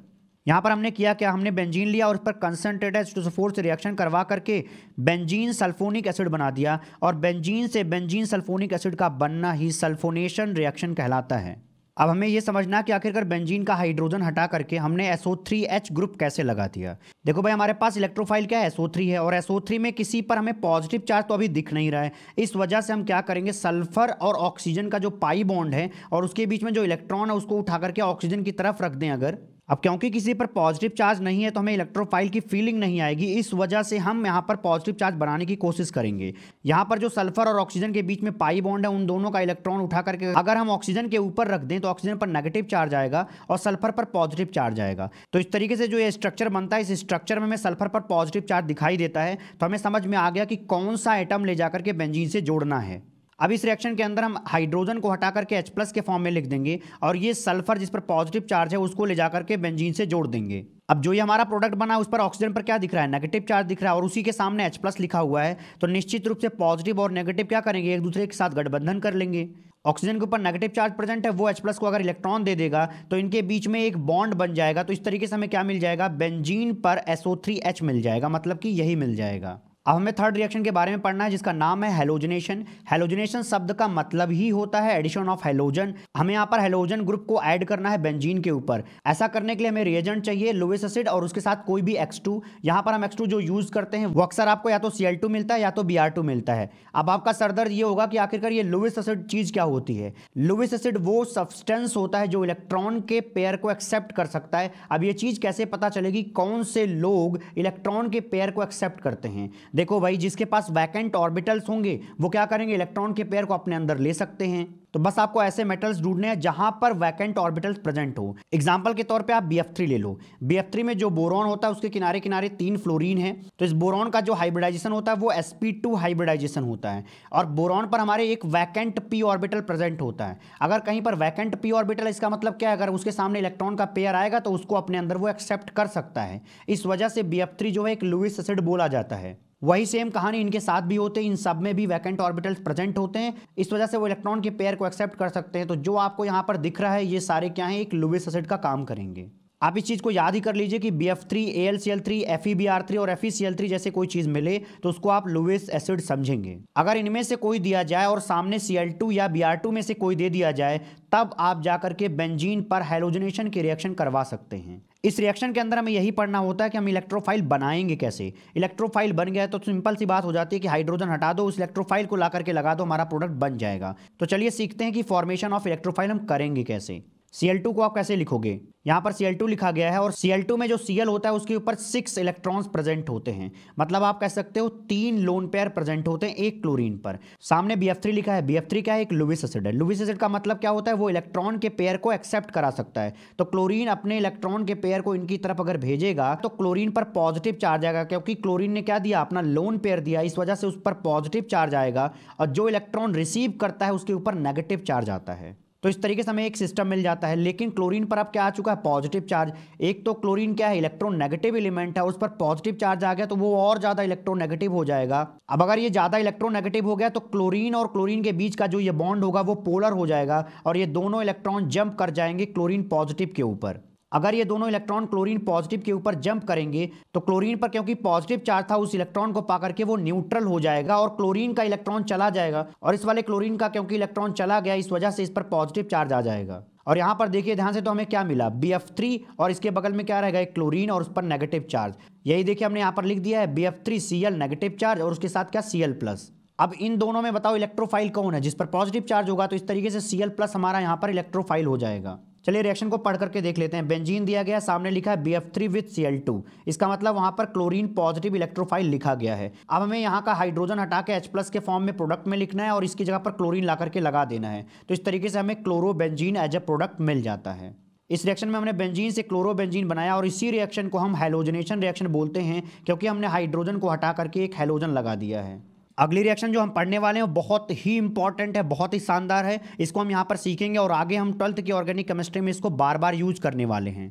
यहाँ पर हमने किया क्या हमने बेंजीन लिया और उस पर कंसनट्रेट एच टू फोर से रिएक्शन करवा करके बेंजीन सल्फोनिक एसिड बना दिया और बेंजीन से बेंजीन सल्फोनिक एसिड का बनना ही सल्फोनेशन रिएक्शन कहलाता है अब हमें यह समझना कि आखिरकार बेंजीन का हाइड्रोजन हटा करके हमने एच ग्रुप कैसे लगा दिया देखो भाई हमारे पास इलेक्ट्रोफाइल क्या है SO3 है और SO3 में किसी पर हमें पॉजिटिव चार्ज तो अभी दिख नहीं रहा है इस वजह से हम क्या करेंगे सल्फर और ऑक्सीजन का जो पाई बॉन्ड है और उसके बीच में जो इलेक्ट्रॉन है उसको उठा करके ऑक्सीजन की तरफ रख दें अगर अब क्योंकि किसी पर पॉजिटिव चार्ज नहीं है तो हमें इलेक्ट्रोफाइल की फीलिंग नहीं आएगी इस वजह से हम यहाँ पर पॉजिटिव चार्ज बनाने की कोशिश करेंगे यहाँ पर जो सल्फर और ऑक्सीजन के बीच में पाई बॉन्ड है उन दोनों का इलेक्ट्रॉन उठा करके अगर हम ऑक्सीजन के ऊपर रख दें तो ऑक्सीजन पर नेगेटिव चार्ज आएगा और सल्फर पर पॉजिटिव चार्ज आएगा तो इस तरीके से जो ये स्ट्रक्चर बनता है इस स्ट्रक्चर में हमें सल्फर पर पॉजिटिव चार्ज दिखाई देता है तो हमें समझ में आ गया कि कौन सा आइटम ले जाकर के बेंजीन से जोड़ना है अब इस रिएक्शन के अंदर हम हाइड्रोजन को हटा करके एच प्लस के फॉर्म में लिख देंगे और ये सल्फर जिस पर पॉजिटिव चार्ज है उसको ले जा करके बेंजीन से जोड़ देंगे अब जो ये हमारा प्रोडक्ट बना है उस पर ऑक्सीजन पर क्या दिख रहा है नेगेटिव चार्ज दिख रहा है और उसी के सामने एच प्लस लिखा हुआ है तो निश्चित रूप से पॉजिटिव और नेगेटिव क्या करेंगे एक दूसरे के साथ गठबंधन कर लेंगे ऑक्सीजन के ऊपर नेगेटिव चार्ज प्रेजेंट है वो एच प्लस को अगर इलेक्ट्रॉन दे देगा तो इनके बीच में एक बॉन्ड बन जाएगा तो इस तरीके से हमें क्या मिल जाएगा बेंजीन पर एसओ थ्री एच मिल जाएगा मतलब कि यही मिल जाएगा अब हमें थर्ड रिएक्शन के बारे में पढ़ना है जिसका नाम है हेलोजनेशन हेलोजनेशन शब्द का मतलब ही होता है एडिशन ऑफ हेलोजन हमें यहाँ पर हेलोजन ग्रुप को ऐड करना है बेंजीन के ऊपर ऐसा करने के लिए हमें रिएजेंट चाहिए लोवेस एसिड और उसके साथ कोई भी एक्स टू यहाँ पर हम एक्स जो यूज करते हैं वो अक्सर आपको या तो सी मिलता है या तो बी मिलता है अब आपका सरदर्द ये होगा कि आखिरकार ये लोवेस एसिड चीज क्या होती है लोवेस एसिड वो सब्सटेंस होता है जो इलेक्ट्रॉन के पेयर को एक्सेप्ट कर सकता है अब ये चीज कैसे पता चलेगी कौन से लोग इलेक्ट्रॉन के पेयर को एक्सेप्ट करते हैं देखो भाई जिसके पास वैकेंट ऑर्बिटल्स होंगे वो क्या करेंगे इलेक्ट्रॉन के पेयर को अपने अंदर ले सकते हैं तो बस आपको ऐसे मेटल्स ढूंढने हैं जहां पर वैकेंट ऑर्बिटल्स प्रेजेंट हो एग्जाम्पल के तौर पे आप बी ले लो बी में जो बोरॉन होता है उसके किनारे किनारे तीन फ्लोरीन है तो इस बोरॉन का जो हाइब्रिडाइजेशन होता है वो sp2 हाइब्रिडाइजेशन होता है और बोरॉन पर हमारे एक वैकेंट पी ऑर्बिटल प्रेजेंट होता है अगर कहीं पर वैकेंट पी ऑर्बिटल इसका मतलब क्या है अगर उसके सामने इलेक्ट्रॉन का पेयर आएगा तो उसको अपने अंदर वो एक्सेप्ट कर सकता है इस वजह से बी जो है एक लुइस एसिड बोला जाता है वही सेम कहानी इनके साथ भी होते इन सब में भी वैकेंट ऑर्बिटल्स प्रेजेंट होते हैं इस वजह से वो इलेक्ट्रॉन के पेयर को एक्सेप्ट कर सकते हैं तो जो आपको यहाँ पर दिख रहा है ये सारे क्या है एक लुबिस एसिड का काम करेंगे आप इस चीज़ को याद ही कर लीजिए कि B F three A L C L three F E B R three और F E C L three जैसे कोई चीज़ मिले तो उसको आप लुविस एसिड समझेंगे अगर इनमें से कोई दिया जाए और सामने सी एल टू या बी आर टू में से कोई दे दिया जाए तब आप जाकर के बेंजीन पर हेलोजनेशन की रिएक्शन करवा सकते हैं इस रिएक्शन के अंदर हमें यही पढ़ना होता है कि हम इलेक्ट्रोफाइल बनाएंगे कैसे इलेक्ट्रोफाइल बन गया तो सिंपल सी बात हो जाती है कि हाइड्रोजन हटा दो उस इलेक्ट्रोफाइल को ला करके लगा दो हमारा प्रोडक्ट बन जाएगा तो चलिए सीखते हैं कि फॉर्मेशन ऑफ इलेक्ट्रोफाइल हम करेंगे कैसे Cl2 को आप कैसे लिखोगे यहाँ पर Cl2 लिखा गया है और Cl2 में जो Cl होता है उसके ऊपर सिक्स इलेक्ट्रॉन्स प्रेजेंट होते हैं मतलब आप कह सकते हो तीन लोन पेयर प्रेजेंट होते हैं एक क्लोरीन पर सामने BF3 लिखा है BF3 क्या है एक लुविस एसिड है लुविस एसिड का मतलब क्या होता है वो इलेक्ट्रॉन के पेयर को एक्सेप्ट करा सकता है तो क्लोरीन अपने इलेक्ट्रॉन के पेयर को इनकी तरफ अगर भेजेगा तो क्लोरीन पर पॉजिटिव चार्ज आएगा क्योंकि क्लोरीन ने क्या दिया अपना लोन पेयर दिया इस वजह से उस पर पॉजिटिव चार्ज आएगा और जो इलेक्ट्रॉन रिसीव करता है उसके ऊपर नेगेटिव चार्ज आता है तो इस तरीके से हमें एक सिस्टम मिल जाता है लेकिन क्लोरीन पर अब क्या आ चुका है पॉजिटिव चार्ज एक तो क्लोरीन क्या है नेगेटिव एलिमेंट है उस पर पॉजिटिव चार्ज आ गया तो वो और ज़्यादा इलेक्ट्रोनेगेटिव हो जाएगा अब अगर ये ज़्यादा नेगेटिव हो गया तो क्लोरीन और क्लोरीन के बीच का जो ये बॉन्ड होगा वो पोलर हो जाएगा और ये दोनों इलेक्ट्रॉन जंप कर जाएंगे क्लोरीन पॉजिटिव के ऊपर अगर ये दोनों इलेक्ट्रॉन क्लोरीन पॉजिटिव के ऊपर जंप करेंगे तो क्लोरीन पर क्योंकि पॉजिटिव चार्ज था उस इलेक्ट्रॉन को पाकर के वो न्यूट्रल हो जाएगा और क्लोरीन का इलेक्ट्रॉन चला जाएगा और इस वाले क्लोरीन का क्योंकि इलेक्ट्रॉन चला गया इस वजह से इस पर पॉजिटिव चार्ज आ जाएगा और यहाँ पर देखिए ध्यान से तो हमें क्या मिला बी एफ थ्री और इसके बगल में क्या रहेगा एक क्लोरीन और उस पर नेगेटिव चार्ज यही देखिए हमने यहाँ पर लिख दिया है B F three C L negative charge और उसके साथ क्या सी एल प्लस अब इन दोनों में बताओ इलेक्ट्रोफाइल कौन है जिस पर पॉजिटिव चार्ज होगा तो इस तरीके से सी एल प्लस हमारा यहाँ पर इलेक्ट्रोफाइल हो जाएगा चलिए रिएक्शन को पढ़ करके देख लेते हैं बेंजीन दिया गया सामने लिखा है B F three with C L two इसका मतलब वहां पर क्लोरीन पॉजिटिव इलेक्ट्रोफाइल लिखा गया है अब हमें यहाँ का हाइड्रोजन हटा के एच प्लस के फॉर्म में प्रोडक्ट में लिखना है और इसकी जगह पर क्लोरीन ला करके लगा देना है तो इस तरीके से हमें chlorobenzene as a product मिल जाता है इस रिएक्शन में हमने बेंजीन से क्लोरोबेंजीन बनाया और इसी रिएक्शन को हम हेलोजनेशन रिएक्शन बोलते हैं क्योंकि हमने हाइड्रोजन को हटा करके एक हेलोजन लगा दिया है अगली रिएक्शन जो हम पढ़ने वाले हैं बहुत ही इंपॉर्टेंट है बहुत ही शानदार है इसको हम यहाँ पर सीखेंगे और आगे हम ट्वेल्थ की ऑर्गेनिक केमिस्ट्री में इसको बार बार यूज करने वाले हैं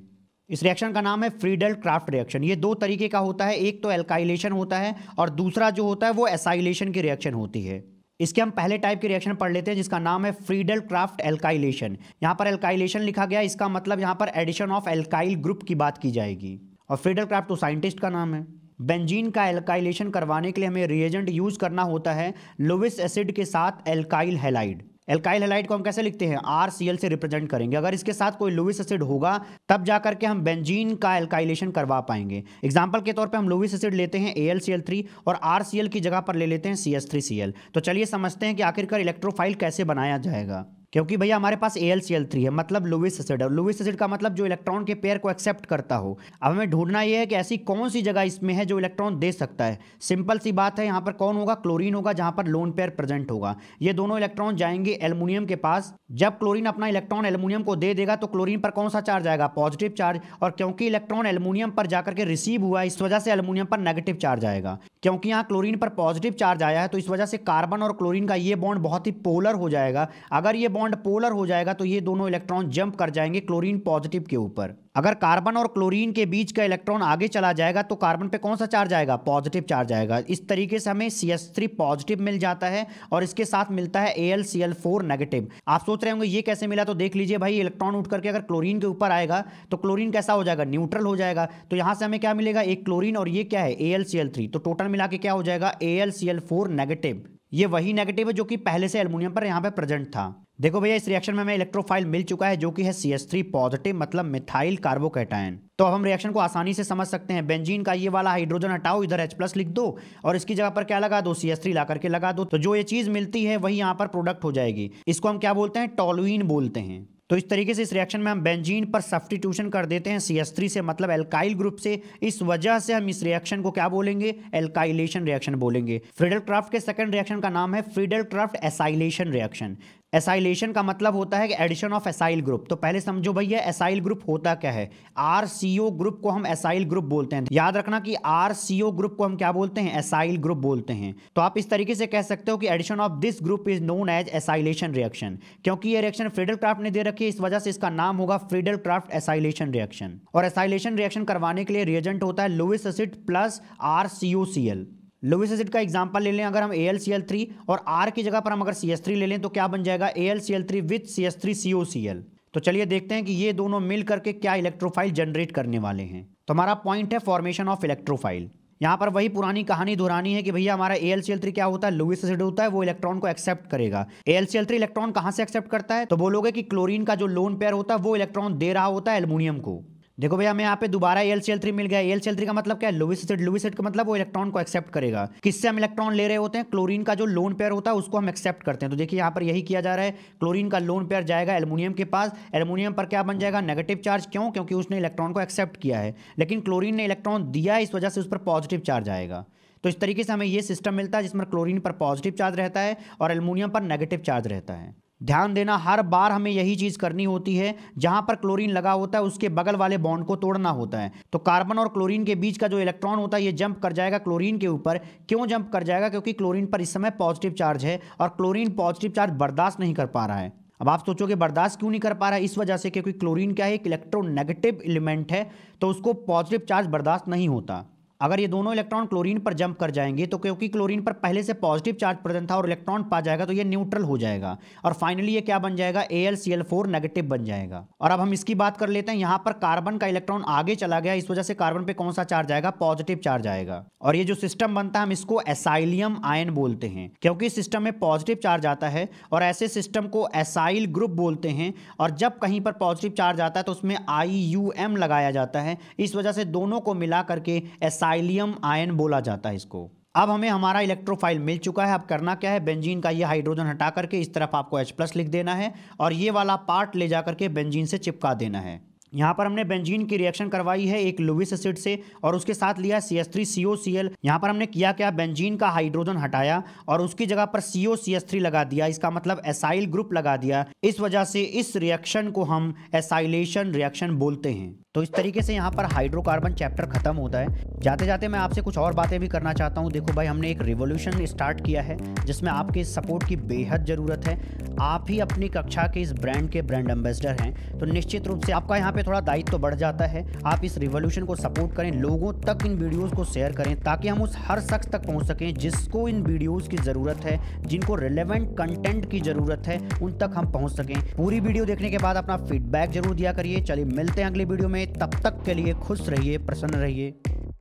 इस रिएक्शन का नाम है फ्रीडल क्राफ्ट रिएक्शन ये दो तरीके का होता है एक तो एल्काइलेशन होता है और दूसरा जो होता है वो एसाइलेशन की रिएक्शन होती है इसके हम पहले टाइप के रिएक्शन पढ़ लेते हैं जिसका नाम है फ्रीडल क्राफ्ट एल्काइलेशन यहाँ पर एल्काइलेशन लिखा गया इसका मतलब यहाँ पर एडिशन ऑफ एल्काइल ग्रुप की बात की जाएगी और फ्रीडल क्राफ्ट तो साइंटिस्ट का नाम है बेंजीन का एल्काइलेशन करवाने के लिए हमें रिएजेंट यूज करना होता है लोविस एसिड के साथ एल्काइल हेलाइड एल्काइल हेलाइड को हम कैसे लिखते हैं आर सी एल से रिप्रेजेंट करेंगे अगर इसके साथ कोई लुविस एसिड होगा तब जा करके हम बेंजीन का एल्काइलेशन करवा पाएंगे एग्जाम्पल के तौर पे हम लुविस एसिड लेते हैं A L C L three और आर सी एल की जगह पर ले लेते हैं C S three C L तो चलिए समझते हैं कि आखिरकार इलेक्ट्रोफाइल कैसे बनाया जाएगा क्योंकि भैया हमारे पास A L C L three है मतलब लुविस एसिड है लुविस एसिड का मतलब जो इलेक्ट्रॉन के पेयर को एक्सेप्ट करता हो अब हमें ढूंढना यह है कि ऐसी कौन सी जगह इसमें है जो इलेक्ट्रॉन दे सकता है सिंपल सी बात है यहाँ पर कौन होगा क्लोरीन होगा जहाँ पर लोन पेयर प्रेजेंट होगा ये दोनों इलेक्ट्रॉन जाएंगे एलमिनियम के पास जब क्लोरीन अपना इलेक्ट्रॉन एलमिनियम को दे देगा तो क्लोरीन पर कौन सा चार्ज आएगा पॉजिटिव चार्ज और क्योंकि इलेक्ट्रॉन एलमिनियम पर जाकर के रिसीव हुआ इस वजह से एलमिनियम पर नेगेटिव चार्ज आएगा क्योंकि यहाँ क्लोरीन पर पॉजिटिव चार्ज आया है तो इस वजह से कार्बन और क्लोरीन का ये बॉन्ड बहुत ही पोलर हो जाएगा अगर ये बॉन्ड पोलर हो जाएगा तो ये दोनों इलेक्ट्रॉन जंप कर जाएंगे क्लोरीन पॉजिटिव के ऊपर अगर कार्बन और क्लोरीन के बीच का इलेक्ट्रॉन आगे चला जाएगा तो कार्बन पे कौन सा चार्ज आएगा पॉजिटिव चार्ज आएगा इस तरीके से हमें सी एस थ्री पॉजिटिव मिल जाता है और इसके साथ मिलता है A L C L four negative आप सोच रहे होंगे ये कैसे मिला तो देख लीजिए भाई इलेक्ट्रॉन उठ करके अगर क्लोरीन के ऊपर आएगा तो क्लोरीन कैसा हो जाएगा न्यूट्रल हो जाएगा तो यहाँ से हमें क्या मिलेगा एक क्लोरीन और ये क्या है A L C L three तो टोटल मिला के क्या हो जाएगा A L C L four negative ये वही नेगेटिव है जो कि पहले से एल्यूमिनियम पर यहाँ पे प्रेजेंट था देखो भैया इस रिएक्शन में हमें इलेक्ट्रोफाइल मिल चुका है जो कि है सी एस थ्री पॉजिटिव मतलब मिथाइल कार्बोकेटाइन तो हम रिएक्शन को आसानी से समझ सकते हैं बेंजीन का ये वाला हाइड्रोजन हटाओ इधर H प्लस लिख दो और इसकी जगह पर क्या लगा दो सी एस थ्री ला करके लगा दो तो जो ये चीज मिलती है वही यहाँ पर प्रोडक्ट हो जाएगी इसको हम क्या बोलते हैं टोलुइन बोलते हैं तो इस तरीके से इस रिएक्शन में हम बेंजीन पर सब्सटीट्यूशन कर देते हैं सी से मतलब एल्काइल ग्रुप से इस वजह से हम इस रिएक्शन को क्या बोलेंगे एल्काइलेशन रिएक्शन बोलेंगे फ्रीडल क्राफ्ट के सेकंड रिएक्शन का नाम है Friedel Crafts acylation reaction acylation का मतलब होता है कि एडिशन ऑफ एसाइल ग्रुप तो पहले समझो भैया एसाइल ग्रुप होता क्या है आर सी ओ ग्रुप को हम एसाइल ग्रुप बोलते हैं याद रखना कि आर सी ओ ग्रुप को हम क्या बोलते हैं एसाइल ग्रुप बोलते हैं तो आप इस तरीके से कह सकते हो कि addition of this group is known as acylation reaction क्योंकि ये रिएक्शन फ्रीडल क्राफ्ट ने दे रखी है इस वजह से इसका नाम होगा फ्रीडल क्राफ्ट एसाइलेशन रिएक्शन और एसाइलेशन रिएक्शन करवाने के लिए रिएजेंट होता है Lewis acid plus R C C O L Lewis acid का एग्जाम्पल ले लें अगर हम ए और आर की जगह पर हम अगर सी ले लें तो क्या बन जाएगा A L C L three with C S three C O C L तो चलिए देखते हैं कि ये दोनों मिल करके क्या इलेक्ट्रोफाइल जनरेट करने वाले हैं तो हमारा पॉइंट है फॉर्मेशन ऑफ इलेक्ट्रोफाइल यहाँ पर वही पुरानी कहानी दोहरानी है कि भैया हमारा A L C L three क्या होता है लुविस एसिड होता है वो इलेक्ट्रॉन को एक्सेप्ट करेगा A L C L three electron कहाँ से एक्सेप्ट करता है तो बोलोगे कि क्लोरीन का जो लोन पेयर होता है वो इलेक्ट्रॉन दे रहा होता है एल्मोनियम को देखो भैया हमें यहाँ पे दोबारा एल सी एल थ्री मिल गया एल सी एल थ्री का मतलब क्या है लुविस एसिड लुविस एसिड का मतलब वो इलेक्ट्रॉन को एक्सेप्ट करेगा किससे हम इलेक्ट्रॉन ले रहे होते हैं क्लोरीन का जो लोन पेयर होता है उसको हम एक्सेप्ट करते हैं तो देखिए यहाँ पर यही किया जा रहा है क्लोरीन का लोन पेयर जाएगा एलमोनियम के पास एलमोनियम पर क्या बन जाएगा नेगेटिव चार्ज क्यों क्योंकि उसने इलेक्ट्रॉन को एक्सेप्ट किया है लेकिन क्लोरीन ने इलेक्ट्रॉन दिया है इस वजह से उस पर पॉजिटिव चार्ज आएगा तो इस तरीके से हमें ये सिस्टम मिलता है जिसमें क्लोरीन पर पॉजिटिव चार्ज रहता है और एलमोनियम पर नेगेटिव चार्ज रहता है ध्यान देना हर बार हमें यही चीज़ करनी होती है जहां पर क्लोरीन लगा होता है उसके बगल वाले बॉन्ड को तोड़ना होता है तो कार्बन और क्लोरीन के बीच का जो इलेक्ट्रॉन होता है ये जंप कर जाएगा क्लोरीन के ऊपर क्यों जंप कर जाएगा क्योंकि क्लोरीन पर इस समय पॉजिटिव चार्ज है और क्लोरीन पॉजिटिव चार्ज बर्दाश्त नहीं कर पा रहा है अब आप सोचोगे बर्दाश्त क्यों नहीं कर पा रहा है इस वजह से क्योंकि क्लोरीन क्या है एक इलेक्ट्रोनेगेटिव एलिमेंट है तो उसको पॉजिटिव चार्ज बर्दाश्त नहीं होता अगर ये दोनों इलेक्ट्रॉन क्लोरीन पर जंप कर जाएंगे तो क्योंकि क्लोरीन पर पहले से पॉजिटिव चार्ज प्रेजेंट था और इलेक्ट्रॉन पा जाएगा तो ये न्यूट्रल हो जाएगा और फाइनली ये क्या बन जाएगा A L L C four negative बन जाएगा और अब हम इसकी बात कर लेते हैं यहाँ पर कार्बन का इलेक्ट्रॉन आगे चला गया इस वजह से कार्बन पर कौन सा चार्ज आएगा पॉजिटिव चार्ज आएगा और ये जो सिस्टम बनता है हम इसको एसाइलियम आयन बोलते हैं क्योंकि सिस्टम में पॉजिटिव चार्ज आता है और ऐसे सिस्टम को एसाइल ग्रुप बोलते हैं और जब कहीं पर पॉजिटिव चार्ज आता है तो उसमें आई यू एम लगाया जाता है इस वजह से दोनों को मिला करके एसाइल थाइलियम आयन बोला जाता है इसको अब हमें हमारा इलेक्ट्रोफाइल मिल चुका है अब करना क्या है बेंजीन का ये हाइड्रोजन हटा करके इस तरफ आपको H प्लस लिख देना है और ये वाला पार्ट ले जा करके बेंजीन से चिपका देना है यहाँ पर हमने बेंजीन की रिएक्शन करवाई है एक लुविस एसिड से और उसके साथ लिया C S three C O C L यहाँ पर हमने किया क्या बेंजीन का हाइड्रोजन हटाया और उसकी जगह पर सी ओ सी एस थ्री लगा दिया इसका मतलब एसाइल ग्रुप लगा दिया इस वजह से इस रिएक्शन को हम एसाइलेशन रिएक्शन बोलते हैं तो इस तरीके से यहाँ पर हाइड्रोकार्बन चैप्टर खत्म होता है जाते जाते मैं आपसे कुछ और बातें भी करना चाहता हूँ देखो भाई हमने एक रिवोल्यूशन स्टार्ट किया है जिसमें आपके सपोर्ट की बेहद ज़रूरत है आप ही अपनी कक्षा के इस ब्रांड के ब्रांड एम्बेसडर हैं तो निश्चित रूप से आपका यहाँ पे थोड़ा दायित्व तो बढ़ जाता है आप इस रिवोल्यूशन को सपोर्ट करें लोगों तक इन वीडियोस को शेयर करें ताकि हम उस हर शख्स तक पहुंच सकें जिसको इन वीडियोस की ज़रूरत है जिनको रिलेवेंट कंटेंट की ज़रूरत है उन तक हम पहुंच सकें पूरी वीडियो देखने के बाद अपना फीडबैक जरूर दिया करिए चलिए मिलते हैं अगली वीडियो में तब तक के लिए खुश रहिए प्रसन्न रहिए